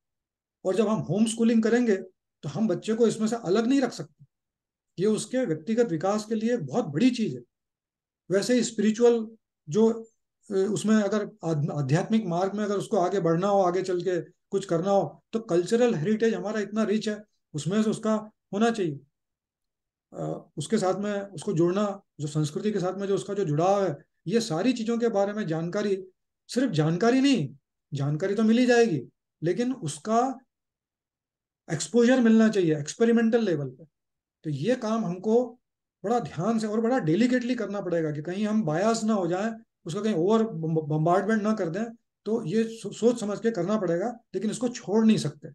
और जब हम होम स्कूलिंग करेंगे तो हम बच्चे को इसमें से अलग नहीं रख सकते ये उसके व्यक्तिगत विकास के लिए बहुत बड़ी चीज है वैसे ही स्पिरिचुअल जो उसमें अगर आध्यात्मिक मार्ग में अगर उसको आगे बढ़ना हो आगे चल के कुछ करना हो तो कल्चरल हेरिटेज हमारा इतना रिच है उसमें से उसका होना चाहिए उसके साथ में उसको जोड़ना जो संस्कृति के साथ में जो उसका जो जुड़ाव है ये सारी चीजों के बारे में जानकारी सिर्फ जानकारी नहीं जानकारी तो मिली जाएगी लेकिन उसका एक्सपोजर मिलना चाहिए एक्सपेरिमेंटल लेवल पे तो ये काम हमको बड़ा ध्यान से और बड़ा डेलीकेटली करना पड़ेगा कि कहीं हम बायास ना हो जाए उसका कहीं ओवर बम्बार्डमेंट ना कर दें तो ये सोच समझ के करना पड़ेगा लेकिन इसको छोड़ नहीं सकते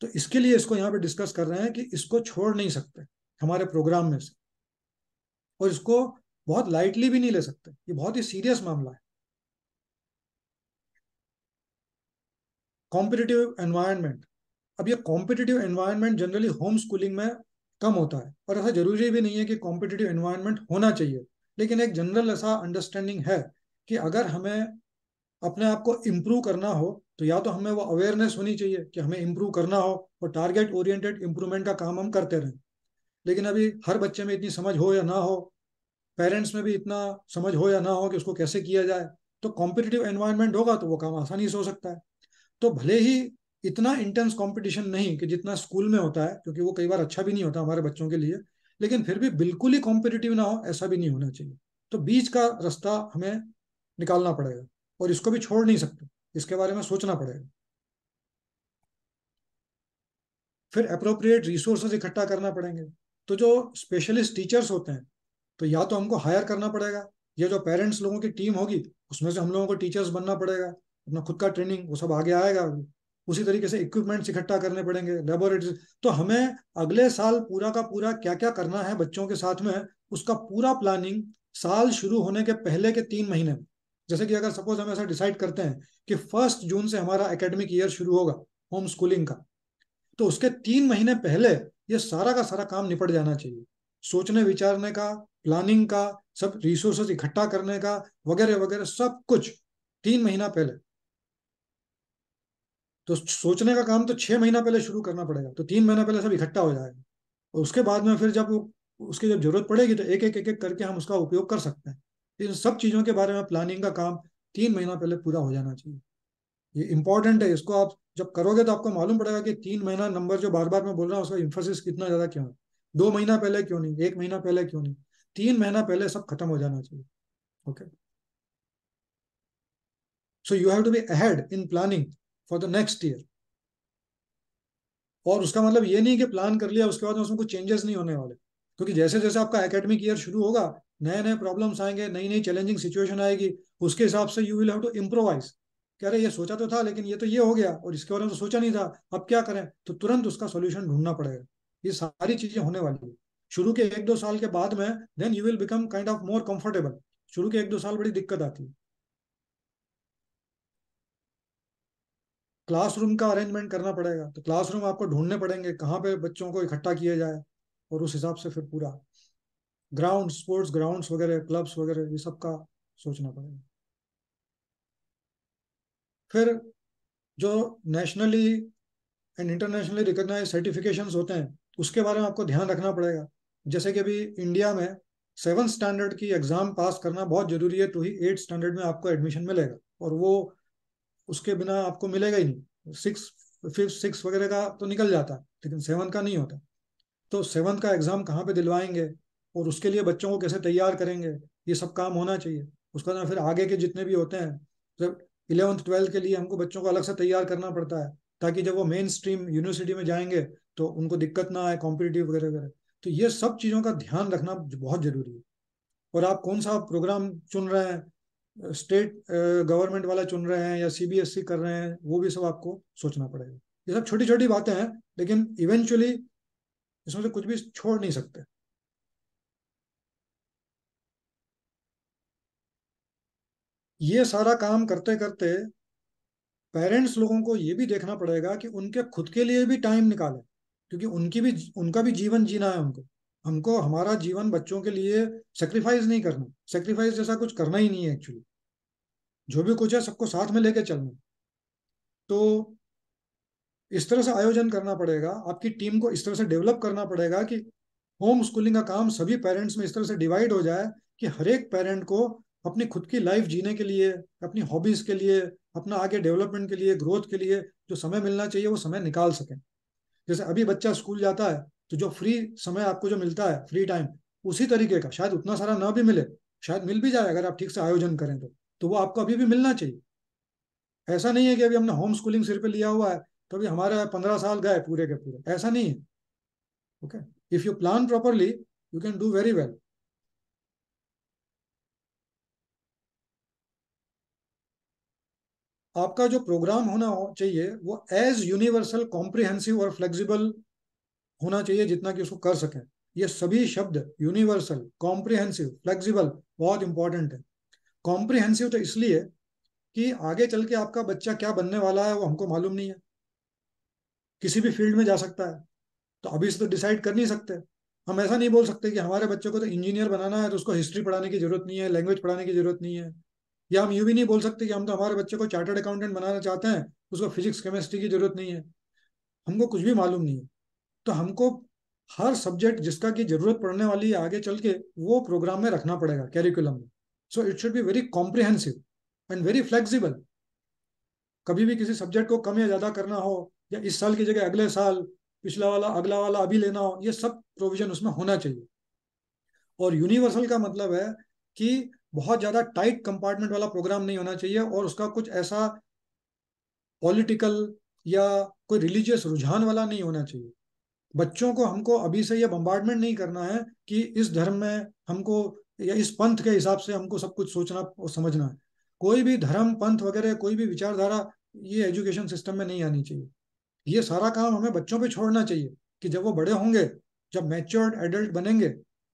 तो इसके लिए इसको यहाँ पे डिस्कस कर रहे हैं कि इसको छोड़ नहीं सकते हमारे प्रोग्राम में से और इसको बहुत लाइटली भी नहीं ले सकते ये बहुत ही सीरियस मामला है कॉम्पिटिटिव एनवायरमेंट अब ये competitive environment generally home schooling में कम होता है और ऐसा जरूरी भी नहीं है कि कॉम्पिटेटिव एनवायरनमेंट होना चाहिए लेकिन एक जनरल ऐसा अंडरस्टैंडिंग है कि अगर हमें अपने आप को इम्प्रूव करना हो तो या तो हमें वो अवेयरनेस होनी चाहिए कि हमें इम्प्रूव करना हो और टारगेट ओरिएंटेड इम्प्रूवमेंट का काम हम करते रहें लेकिन अभी हर बच्चे में इतनी समझ हो या ना हो पेरेंट्स में भी इतना समझ हो या ना हो कि उसको कैसे किया जाए तो कॉम्पिटेटिव एनवायरनमेंट होगा तो वो काम आसानी से हो सकता है तो भले ही इतना इंटेंस कंपटीशन नहीं कि जितना स्कूल में होता है क्योंकि वो कई बार अच्छा भी नहीं होता हमारे बच्चों के लिए लेकिन फिर भी बिल्कुल ही कॉम्पिटिटिव ना हो ऐसा भी नहीं होना चाहिए तो बीच का रास्ता हमें निकालना पड़ेगा और इसको भी छोड़ नहीं सकते इसके बारे में सोचना पड़ेगा फिर अप्रोप्रिएट रिसोर्सेज इकट्ठा करना पड़ेंगे तो जो स्पेशलिस्ट टीचर्स होते हैं तो या तो हमको हायर करना पड़ेगा या जो पेरेंट्स लोगों की टीम होगी उसमें से हम लोगों को टीचर्स बनना पड़ेगा अपना खुद का ट्रेनिंग वो सब आगे आएगा उसी तरीके से इक्विपमेंट्स इकट्ठा करने पड़ेंगे लेबोरेटरी तो हमें अगले साल पूरा का पूरा क्या क्या करना है बच्चों के साथ में उसका पूरा प्लानिंग साल शुरू होने के पहले के तीन महीने में जैसे कि अगर सपोज हम ऐसा डिसाइड करते हैं कि फर्स्ट जून से हमारा एकेडमिक ईयर शुरू होगा होम स्कूलिंग का तो उसके तीन महीने पहले ये सारा का सारा काम निपट जाना चाहिए सोचने विचारने का प्लानिंग का सब रिसोर्सेज इकट्ठा करने का वगैरह वगैरह सब कुछ तीन महीना पहले तो सोचने का काम तो छह महीना पहले शुरू करना पड़ेगा तो तीन महीना पहले सब इकट्ठा हो जाएगा और उसके बाद में फिर जब वो उसकी जब जरूरत पड़ेगी तो एक एक एक एक करके हम उसका उपयोग कर सकते हैं तो इन सब चीज़ों के बारे में प्लानिंग का काम तीन महीना पहले पूरा हो जाना चाहिए ये इंपॉर्टेंट है इसको आप जब करोगे तो आपको मालूम पड़ेगा कि तीन महीना नंबर जो बार बार मैं बोल रहा हूँ उसका इन्फोसिस कितना ज़्यादा क्यों है दो महीना पहले क्यों नहीं एक महीना पहले क्यों नहीं तीन महीना पहले सब खत्म हो जाना चाहिए okay so you have to be ahead in planning for the next year और उसका मतलब ये नहीं कि प्लान कर लिया उसके बाद उसमें कुछ चेंजेस नहीं होने वाले क्योंकि जैसे जैसे आपका एकेडमिक ईयर शुरू होगा नए नए प्रॉब्लम्स आएंगे नई नई चैलेंजिंग सिचुएशन आएगी उसके हिसाब से you will have to improvise कह रहे ये सोचा तो था लेकिन ये तो ये हो गया और इसके बारे में तो सोचा नहीं था अब क्या करें तो तुरंत उसका सोल्यूशन ढूंढना पड़ेगा ये सारी चीजें होने वाली है शुरू के एक दो साल के बाद में then you will become kind of more comfortable शुरू के एक दो साल बड़ी दिक्कत आती है क्लासरूम का अरेंजमेंट करना पड़ेगा तो क्लासरूम आपको ढूंढने पड़ेंगे कहाँ पे बच्चों को इकट्ठा किया जाए और उस हिसाब से फिर पूरा ग्राउंड स्पोर्ट्स ग्राउंड्स वगैरह क्लब्स वगैरह ये सब का सोचना पड़ेगा फिर जो nationally and internationally recognise certification होते हैं उसके बारे में आपको ध्यान रखना पड़ेगा जैसे कि अभी इंडिया में सेवन स्टैंडर्ड की एग्जाम पास करना बहुत जरूरी है तो ही एट स्टैंडर्ड में आपको एडमिशन मिलेगा और वो उसके बिना आपको मिलेगा ही नहीं सिक्स फिफ्थ सिक्स वगैरह का तो निकल जाता है लेकिन सेवन का नहीं होता तो सेवन का एग्जाम कहाँ पे दिलवाएंगे और उसके लिए बच्चों को कैसे तैयार करेंगे ये सब काम होना चाहिए उसका ना फिर आगे के जितने भी होते हैं जब इलेवंथ ट्वेल्थ के लिए हमको बच्चों को अलग से तैयार करना पड़ता है ताकि जब वो मेन स्ट्रीम यूनिवर्सिटी में जाएंगे तो उनको दिक्कत ना आए कॉम्पिटेटिव वगैरह वगैरह तो ये सब चीज़ों का ध्यान रखना बहुत जरूरी है और आप कौन सा प्रोग्राम चुन रहे हैं स्टेट गवर्नमेंट वाला चुन रहे हैं या सीबीएसई e कर रहे हैं वो भी सब आपको सोचना पड़ेगा ये सब छोटी छोटी बातें हैं लेकिन इवेंचुअली इसमें से कुछ भी छोड़ नहीं सकते ये सारा काम करते करते पेरेंट्स लोगों को ये भी देखना पड़ेगा कि उनके खुद के लिए भी टाइम निकालें क्योंकि उनकी भी उनका भी जीवन जीना है उनको हमको हमारा जीवन बच्चों के लिए सेक्रीफाइस नहीं करना सेक्रीफाइस जैसा कुछ करना ही नहीं है एक्चुअली जो भी कुछ है सबको साथ में लेके चलना तो इस तरह से आयोजन करना पड़ेगा आपकी टीम को इस तरह से डेवलप करना पड़ेगा कि होम स्कूलिंग का काम सभी पेरेंट्स में इस तरह से डिवाइड हो जाए कि हर एक पेरेंट को अपनी खुद की लाइफ जीने के लिए अपनी हॉबीज के लिए अपना आगे डेवलपमेंट के लिए ग्रोथ के लिए जो समय मिलना चाहिए वो समय निकाल सकें जैसे अभी बच्चा स्कूल जाता है तो जो फ्री समय आपको जो मिलता है फ्री टाइम उसी तरीके का शायद उतना सारा ना भी मिले शायद मिल भी जाए अगर आप ठीक से आयोजन करें तो तो वो आपको अभी भी मिलना चाहिए ऐसा नहीं है कि अभी हमने होम स्कूलिंग सिर पे लिया हुआ है तो अभी हमारे पंद्रह साल गए पूरे के पूरे ऐसा नहीं है okay if you plan properly you can do very well आपका जो प्रोग्राम होना हो, चाहिए वो एज यूनिवर्सल कॉम्प्रिहेंसिव और फ्लेक्सिबल होना चाहिए जितना कि उसको कर सकें ये सभी शब्द यूनिवर्सल कॉम्प्रिहेंसिव फ्लेक्सिबल बहुत इंपॉर्टेंट है कॉम्प्रिहेंसिव तो इसलिए कि आगे चल के आपका बच्चा क्या बनने वाला है वो हमको मालूम नहीं है किसी भी फील्ड में जा सकता है तो अभी से तो डिसाइड कर नहीं सकते हम ऐसा नहीं बोल सकते कि हमारे बच्चों को तो इंजीनियर बनाना है तो उसको हिस्ट्री पढ़ाने की जरूरत नहीं है लैंग्वेज पढ़ाने की जरूरत नहीं है या हम यूँ भी नहीं बोल सकते कि हम तो हमारे बच्चे को चार्टर्ड अकाउंटेंट बनाना चाहते हैं उसको फिजिक्स केमिस्ट्री की जरूरत नहीं है हमको कुछ भी मालूम नहीं है तो हमको हर सब्जेक्ट जिसका की जरूरत पड़ने वाली है आगे चल के वो प्रोग्राम में रखना पड़ेगा कैरिकुलम में so it should be very comprehensive and very flexible कभी भी किसी सब्जेक्ट को कम या ज्यादा करना हो या इस साल की जगह अगले साल पिछला वाला अगला वाला अभी लेना हो ये सब प्रोविजन उसमें होना चाहिए और यूनिवर्सल का मतलब है कि बहुत ज्यादा टाइट कंपार्टमेंट वाला प्रोग्राम नहीं होना चाहिए और उसका कुछ ऐसा पॉलिटिकल या कोई रिलीजियस रुझान वाला नहीं होना चाहिए बच्चों को हमको अभी से यह बम्बार्डमेंट नहीं करना है कि इस धर्म में हमको या इस पंथ के हिसाब से हमको सब कुछ सोचना और समझना है कोई भी धर्म पंथ वगैरह कोई भी विचारधारा ये एजुकेशन सिस्टम में नहीं आनी चाहिए ये सारा काम हमें बच्चों पे छोड़ना चाहिए कि जब वो बड़े होंगे जब मैच्योर्ड एडल्ट बनेंगे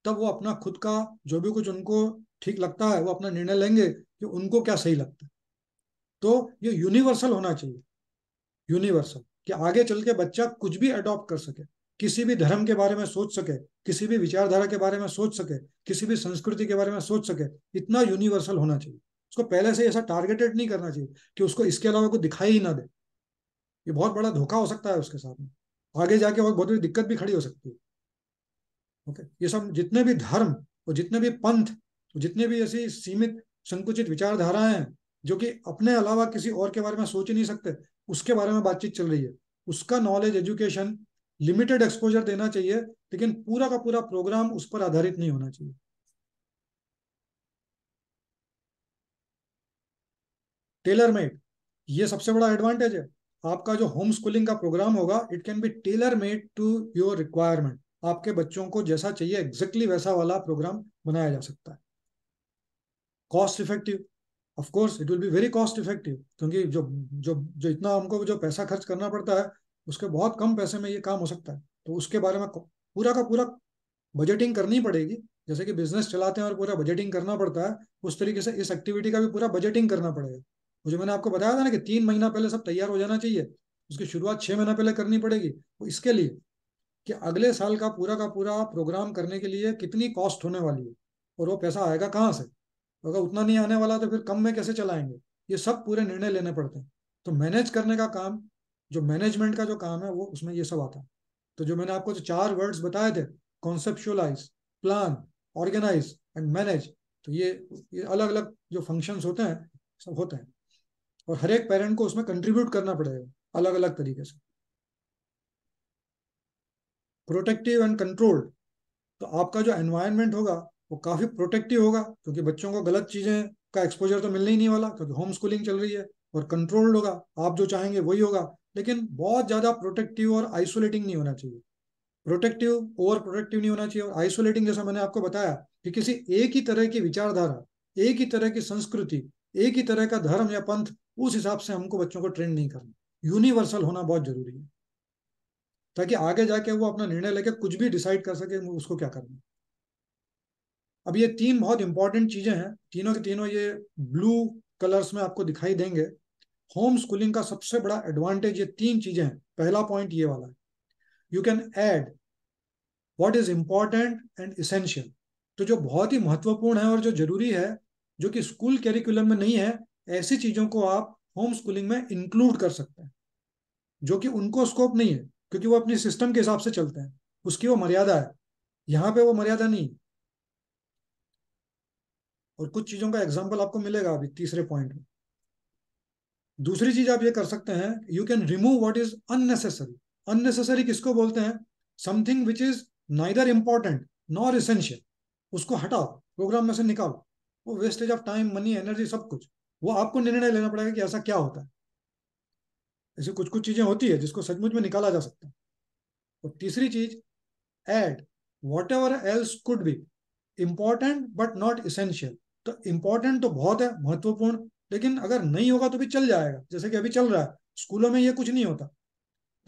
तब वो अपना खुद का जो भी कुछ उनको ठीक लगता है वो अपना निर्णय लेंगे कि उनको क्या सही लगता है तो ये यूनिवर्सल होना चाहिए यूनिवर्सल कि आगे चल के बच्चा कुछ भी अडॉप्ट कर सके किसी भी धर्म के बारे में सोच सके किसी भी विचारधारा के बारे में सोच सके किसी भी संस्कृति के बारे में सोच सके इतना यूनिवर्सल होना चाहिए उसको पहले से ऐसा टारगेटेड नहीं करना चाहिए कि उसको इसके अलावा कोई दिखाई ही ना दे ये बहुत बड़ा धोखा हो सकता है उसके साथ में आगे जाके और बहुत बड़ी दिक्कत भी खड़ी हो सकती है ओके ये सब जितने भी धर्म और जितने भी पंथ जितने भी ऐसी सीमित संकुचित विचारधाराएं हैं जो कि अपने अलावा किसी और के बारे में सोच ही नहीं सकते उसके बारे में बातचीत चल रही है उसका नॉलेज एजुकेशन लिमिटेड एक्सपोजर देना चाहिए लेकिन पूरा का पूरा प्रोग्राम उस पर आधारित नहीं होना चाहिए टेलर मेड ये सबसे बड़ा एडवांटेज है आपका जो होम स्कूलिंग का प्रोग्राम होगा it can be tailor made to your requirement आपके बच्चों को जैसा चाहिए एग्जैक्टली exactly वैसा वाला प्रोग्राम बनाया जा सकता है cost effective of course it will be very cost effective क्योंकि जो जो जो इतना हमको जो पैसा खर्च करना पड़ता है उसके बहुत कम पैसे में ये काम हो सकता है तो उसके बारे में पूरा का पूरा बजटिंग करनी पड़ेगी जैसे कि बिजनेस चलाते हैं और पूरा बजटिंग करना पड़ता है उस तरीके से इस एक्टिविटी का भी पूरा बजटिंग करना पड़ेगा मुझे मैंने आपको बताया था ना कि तीन महीना पहले सब तैयार हो जाना चाहिए उसकी शुरुआत छः महीना पहले करनी पड़ेगी तो इसके लिए कि अगले साल का पूरा का पूरा प्रोग्राम करने के लिए कितनी कॉस्ट होने वाली है और वो पैसा आएगा कहाँ से तो अगर उतना नहीं आने वाला तो फिर कम में कैसे चलाएंगे ये सब पूरे निर्णय लेने पड़ते हैं तो मैनेज करने का काम जो मैनेजमेंट का जो काम है वो उसमें ये सब आता है तो जो मैंने आपको जो चार वर्ड्स बताए थे conceptualise plan organise and manage तो ये ये अलग अलग जो फंक्शंस होते हैं सब होते हैं और हर एक पेरेंट को उसमें कंट्रीब्यूट करना पड़ेगा अलग अलग तरीके से प्रोटेक्टिव एंड कंट्रोल्ड तो आपका जो एनवायरनमेंट होगा वो काफ़ी प्रोटेक्टिव होगा क्योंकि बच्चों को गलत चीज़ें का एक्सपोजर तो मिलने ही नहीं वाला क्योंकि होम स्कूलिंग चल रही है और कंट्रोल्ड होगा आप जो चाहेंगे वही होगा लेकिन बहुत ज़्यादा प्रोटेक्टिव और आइसोलेटिंग नहीं होना चाहिए प्रोटेक्टिव ओवर प्रोटेक्टिव नहीं होना चाहिए और आइसोलेटिंग जैसा मैंने आपको बताया कि किसी एक ही तरह की विचारधारा एक ही तरह की संस्कृति एक ही तरह का धर्म या पंथ उस हिसाब से हमको बच्चों को ट्रेंड नहीं करना यूनिवर्सल होना बहुत जरूरी है ताकि आगे जाके वो अपना निर्णय लेके कुछ भी डिसाइड कर सके उसको क्या करना अब ये तीन बहुत इंपॉर्टेंट चीजें हैं तीनों के तीनों ये ब्लू कलर्स में आपको दिखाई देंगे होम स्कूलिंग का सबसे बड़ा एडवांटेज ये तीन चीजें हैं पहला पॉइंट ये वाला है you can add what is important and essential तो जो बहुत ही महत्वपूर्ण है और जो जरूरी है जो कि स्कूल कैरिकुलम में नहीं है ऐसी चीजों को आप होम स्कूलिंग में इंक्लूड कर सकते हैं जो कि उनको स्कोप नहीं है क्योंकि वो अपने सिस्टम के हिसाब से चलते हैं उसकी वो मर्यादा है यहाँ पे वो मर्यादा नहीं और कुछ चीजों का एग्जाम्पल आपको मिलेगा अभी तीसरे पॉइंट में दूसरी चीज आप ये कर सकते हैं you can remove what is unnecessary unnecessary किसको बोलते हैं something which is neither important nor essential उसको हटाओ प्रोग्राम में से निकालो वो wastage of time money energy सब कुछ वो आपको निर्णय लेना पड़ेगा कि ऐसा क्या होता है ऐसी कुछ कुछ चीजें होती है जिसको सचमुच में निकाला जा सकता है और तीसरी चीज add whatever else could be important but not essential तो इम्पॉर्टेंट तो बहुत है महत्वपूर्ण लेकिन अगर नहीं होगा तो भी चल जाएगा जैसे कि अभी चल रहा है स्कूलों में ये कुछ नहीं होता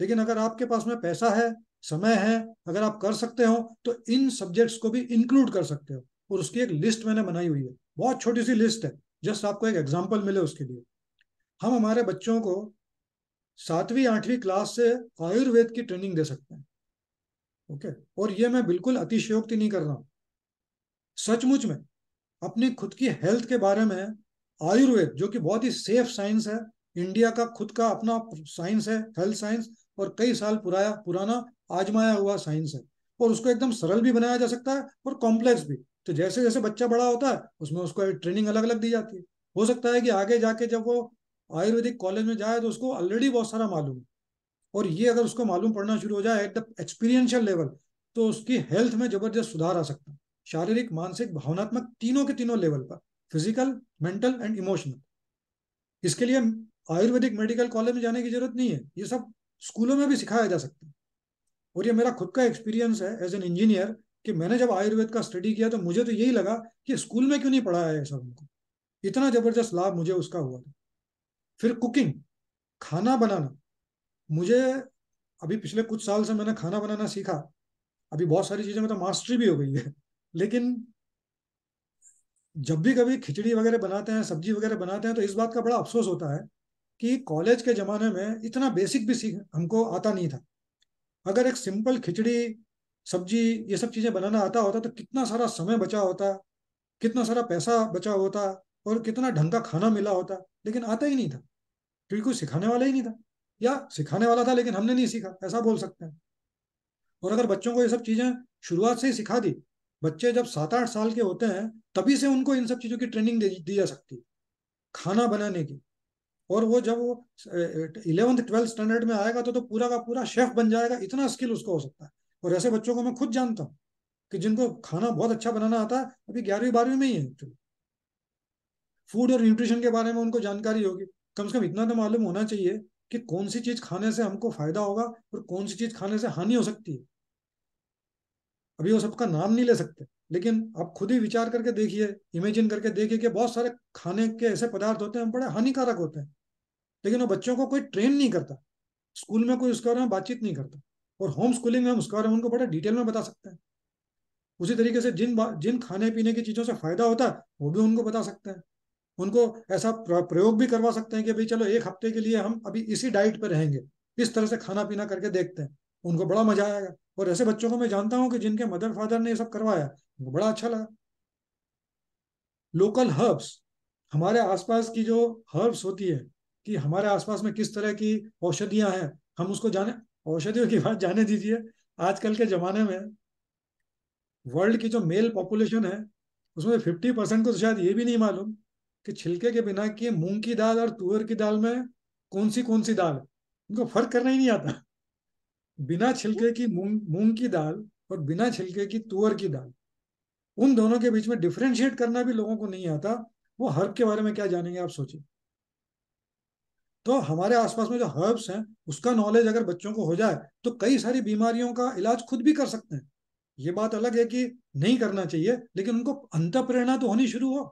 लेकिन अगर आपके पास में पैसा है समय है अगर आप कर सकते हो तो इन सब्जेक्ट्स को भी इंक्लूड कर सकते हो और उसकी एक लिस्ट मैंने बनाई हुई है बहुत छोटी सी लिस्ट है जस्ट आपको एक एग्जाम्पल मिले उसके लिए हम हमारे बच्चों को सातवीं आठवीं क्लास से आयुर्वेद की ट्रेनिंग दे सकते हैं ओके और ये मैं बिल्कुल अतिशयोक्ति नहीं कर रहा हूँ सचमुच में अपनी खुद की हेल्थ के बारे में आयुर्वेद जो कि बहुत ही सेफ साइंस है इंडिया का खुद का अपना साइंस है हेल्थ साइंस और कई साल पुराया पुराना आजमाया हुआ साइंस है और उसको एकदम सरल भी बनाया जा सकता है और कॉम्प्लेक्स भी तो जैसे जैसे बच्चा बड़ा होता है उसमें उसको ट्रेनिंग अलग अलग दी जाती है हो सकता है कि आगे जाके जब वो आयुर्वेदिक कॉलेज में जाए तो उसको ऑलरेडी बहुत सारा मालूम है और ये अगर उसको मालूम पढ़ना शुरू हो जाए एट द एक्सपीरियंशियल लेवल तो उसकी हेल्थ में जबरदस्त सुधार आ सकता है शारीरिक मानसिक भावनात्मक तीनों के तीनों लेवल पर फिजिकल मेंटल एंड इमोशनल इसके लिए आयुर्वेदिक मेडिकल कॉलेज में जाने की जरूरत नहीं है ये सब स्कूलों में भी सिखाया जा सकता है और ये मेरा खुद का एक्सपीरियंस है एज एन इंजीनियर कि मैंने जब आयुर्वेद का स्टडी किया तो मुझे तो यही लगा कि स्कूल में क्यों नहीं पढ़ाया है सब उनको इतना जबरदस्त लाभ मुझे उसका हुआ था फिर कुकिंग खाना बनाना मुझे अभी पिछले कुछ साल से मैंने खाना बनाना सीखा अभी बहुत सारी चीज़ें में तो मास्टरी भी हो गई है लेकिन जब भी कभी खिचड़ी वगैरह बनाते हैं सब्जी वगैरह बनाते हैं तो इस बात का बड़ा अफसोस होता है कि कॉलेज के ज़माने में इतना बेसिक भी सीख हमको आता नहीं था अगर एक सिंपल खिचड़ी सब्जी ये सब चीज़ें बनाना आता होता तो कितना सारा समय बचा होता कितना सारा पैसा बचा होता और कितना ढंग का खाना मिला होता लेकिन आता ही नहीं था क्योंकि कोई सिखाने वाला ही नहीं था या सिखाने वाला था लेकिन हमने नहीं सीखा ऐसा बोल सकते हैं और अगर बच्चों को ये सब चीज़ें शुरुआत से ही सिखा दी बच्चे जब सात आठ साल के होते हैं तभी से उनको इन सब चीज़ों की ट्रेनिंग दी जा सकती है खाना बनाने की और वो जब वो इलेवंथ ट्वेल्थ स्टैंडर्ड में आएगा तो तो पूरा का पूरा शेफ बन जाएगा इतना स्किल उसको हो सकता है और ऐसे बच्चों को मैं खुद जानता हूँ कि जिनको खाना बहुत अच्छा बनाना आता है अभी ग्यारहवीं बारहवीं में ही है एक्चुअली फूड और न्यूट्रिशन के बारे में उनको जानकारी होगी कम से कम इतना तो मालूम होना चाहिए कि कौन सी चीज़ खाने से हमको फायदा होगा और कौन सी चीज़ खाने से हानि हो सकती है अभी वो सबका नाम नहीं ले सकते लेकिन आप खुद ही विचार करके देखिए इमेजिन करके देखिए कि बहुत सारे खाने के ऐसे पदार्थ होते हैं बड़े हानिकारक होते हैं लेकिन वो बच्चों को कोई ट्रेन नहीं करता स्कूल में कोई उसके बारे में बातचीत नहीं करता और होम स्कूलिंग में हम उसके बारे में उनको बड़े डिटेल में बता सकते हैं उसी तरीके से जिन जिन खाने पीने की चीज़ों से फायदा होता है वो भी उनको बता सकते हैं उनको ऐसा प्रयोग भी करवा सकते हैं कि भाई चलो एक हफ्ते के लिए हम अभी इसी डाइट पर रहेंगे इस तरह से खाना पीना करके देखते हैं उनको बड़ा मजा आएगा और ऐसे बच्चों को मैं जानता हूँ कि जिनके मदर फादर ने ये सब करवाया उनको बड़ा अच्छा लगा लोकल हर्ब्स हमारे आसपास की जो हर्ब्स होती है कि हमारे आसपास में किस तरह की औषधियां हैं हम उसको जाने औषधियों की बात जाने दीजिए आजकल के ज़माने में वर्ल्ड की जो मेल पॉपुलेशन है उसमें फिफ्टी परसेंट को तो शायद ये भी नहीं मालूम कि छिलके के बिना कि मूंग की दाल और तुअर की दाल में कौन सी कौन सी दाल उनको फर्क करना ही नहीं आता बिना छिलके की मूंग मूंग की दाल और बिना छिलके की तुअर की दाल उन दोनों के बीच में डिफ्रेंशिएट करना भी लोगों को नहीं आता वो हर्ब के बारे में क्या जानेंगे आप सोचिए तो हमारे आसपास में जो हर्ब्स हैं उसका नॉलेज अगर बच्चों को हो जाए तो कई सारी बीमारियों का इलाज खुद भी कर सकते हैं ये बात अलग है कि नहीं करना चाहिए लेकिन उनको अंत प्रेरणा तो होनी शुरू हो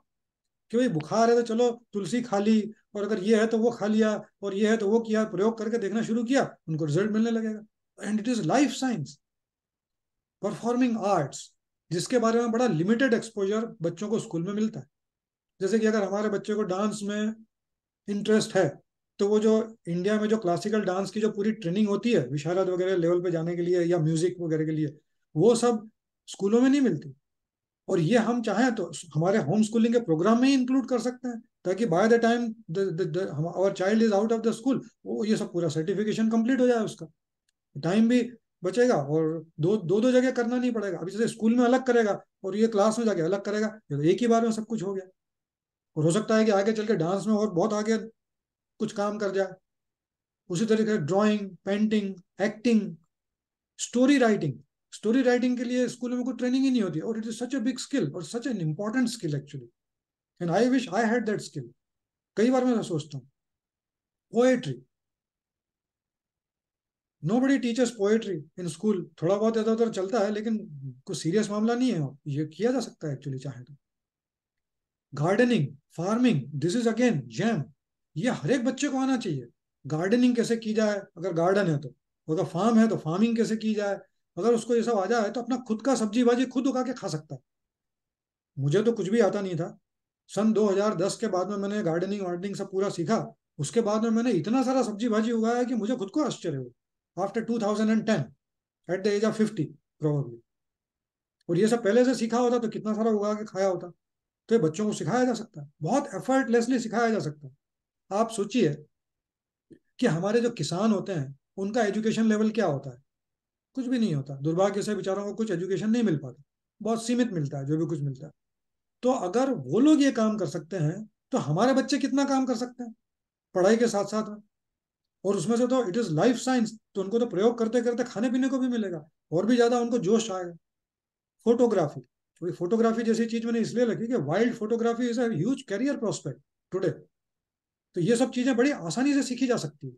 कि भाई बुखार है तो चलो तुलसी खा ली और अगर ये है तो वो खा लिया और ये है तो वो किया प्रयोग करके देखना शुरू किया उनको रिजल्ट मिलने लगेगा and it is life science performing arts जिसके बारे में बड़ा लिमिटेड एक्सपोजर बच्चों को स्कूल में मिलता है जैसे कि अगर हमारे बच्चे को डांस में इंटरेस्ट है तो वो जो इंडिया में जो क्लासिकल डांस की जो पूरी ट्रेनिंग होती है विशारद वगैरह लेवल पे जाने के लिए या म्यूजिक वगैरह के लिए वो सब स्कूलों में नहीं मिलती और ये हम चाहें तो हमारे होम स्कूलिंग के प्रोग्राम में ही इंक्लूड कर सकते हैं ताकि by the time our child is out of the school वो ये सब पूरा सर्टिफिकेशन कंप्लीट हो जाए उसका टाइम भी बचेगा और दो दो दो जगह करना नहीं पड़ेगा अभी जैसे स्कूल में अलग करेगा और ये क्लास में जाके अलग करेगा तो एक ही बार में सब कुछ हो गया और हो सकता है कि आगे चल के डांस में और बहुत आगे कुछ काम कर जाए उसी तरीके से drawing painting acting story writing story writing के लिए स्कूल में कोई ट्रेनिंग ही नहीं होती और it is such a big skill और such an important skill actually and I wish I had that skill कई बार मैं सोचता हूँ poetry nobody teachers poetry in school थोड़ा बहुत इधर उधर चलता है लेकिन कुछ सीरियस मामला नहीं है ये किया जा सकता है एक्चुअली चाहे तो gardening farming this is again gem ये हर एक बच्चे को आना चाहिए गार्डनिंग कैसे की जाए अगर गार्डन है तो अगर फार्म है तो फार्मिंग कैसे की जाए अगर उसको ये सब आ जाए तो अपना खुद का सब्जी भाजी खुद उगा के खा सकता है मुझे तो कुछ भी आता नहीं था सन 2010 के बाद में मैंने गार्डनिंग वार्डनिंग सब पूरा सीखा उसके बाद में मैंने इतना सारा सब्जी भाजी उगाया कि मुझे खुद को आश्चर्य हुआ after 2010 at the age of 50 probably और ये सब पहले से सीखा होता तो कितना सारा उगा के खाया होता तो ये बच्चों को सिखाया जा सकता है बहुत एफर्टलेसली सिखाया जा सकता है आप सोचिए कि हमारे जो किसान होते हैं उनका एजुकेशन लेवल क्या होता है कुछ भी नहीं होता दुर्भाग्य से बेचारों को कुछ एजुकेशन नहीं मिल पाता बहुत सीमित मिलता है जो भी कुछ मिलता है तो अगर वो लोग ये काम कर सकते हैं तो हमारे बच्चे कितना काम कर सकते हैं पढ़ाई के साथ साथ में और उसमें से तो इट इज लाइफ साइंस तो उनको तो प्रयोग करते करते खाने पीने को भी मिलेगा और भी ज्यादा उनको जोश आएगा फोटोग्राफी क्योंकि फोटोग्राफी जैसी चीज मैंने इसलिए लगी कि wild photography is huge career prospect today तो ये सब चीजें बड़ी आसानी से सीखी जा सकती है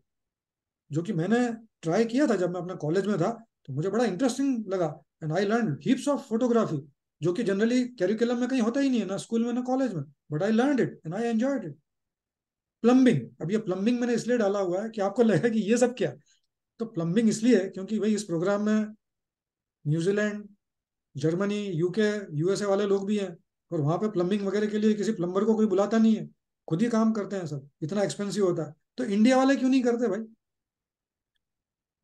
जो कि मैंने ट्राई किया था जब मैं अपने कॉलेज में था तो मुझे बड़ा इंटरेस्टिंग लगा and I learn heaps of photography जो कि जनरली कैरिकुलम में कहीं होता ही नहीं है ना स्कूल में ना कॉलेज में but I learn it and I enjoyed it plumbing अब ये प्लम्बिंग मैंने इसलिए डाला हुआ है कि आपको लगे कि ये सब क्या तो प्लम्बिंग इसलिए क्योंकि भाई इस प्रोग्राम में न्यूजीलैंड जर्मनी यूके यूएसए वाले लोग भी हैं और वहां पे प्लम्बिंग वगैरह के लिए किसी प्लम्बर को कोई बुलाता नहीं है खुद ही काम करते हैं सब इतना एक्सपेंसिव होता है तो इंडिया वाले क्यों नहीं करते भाई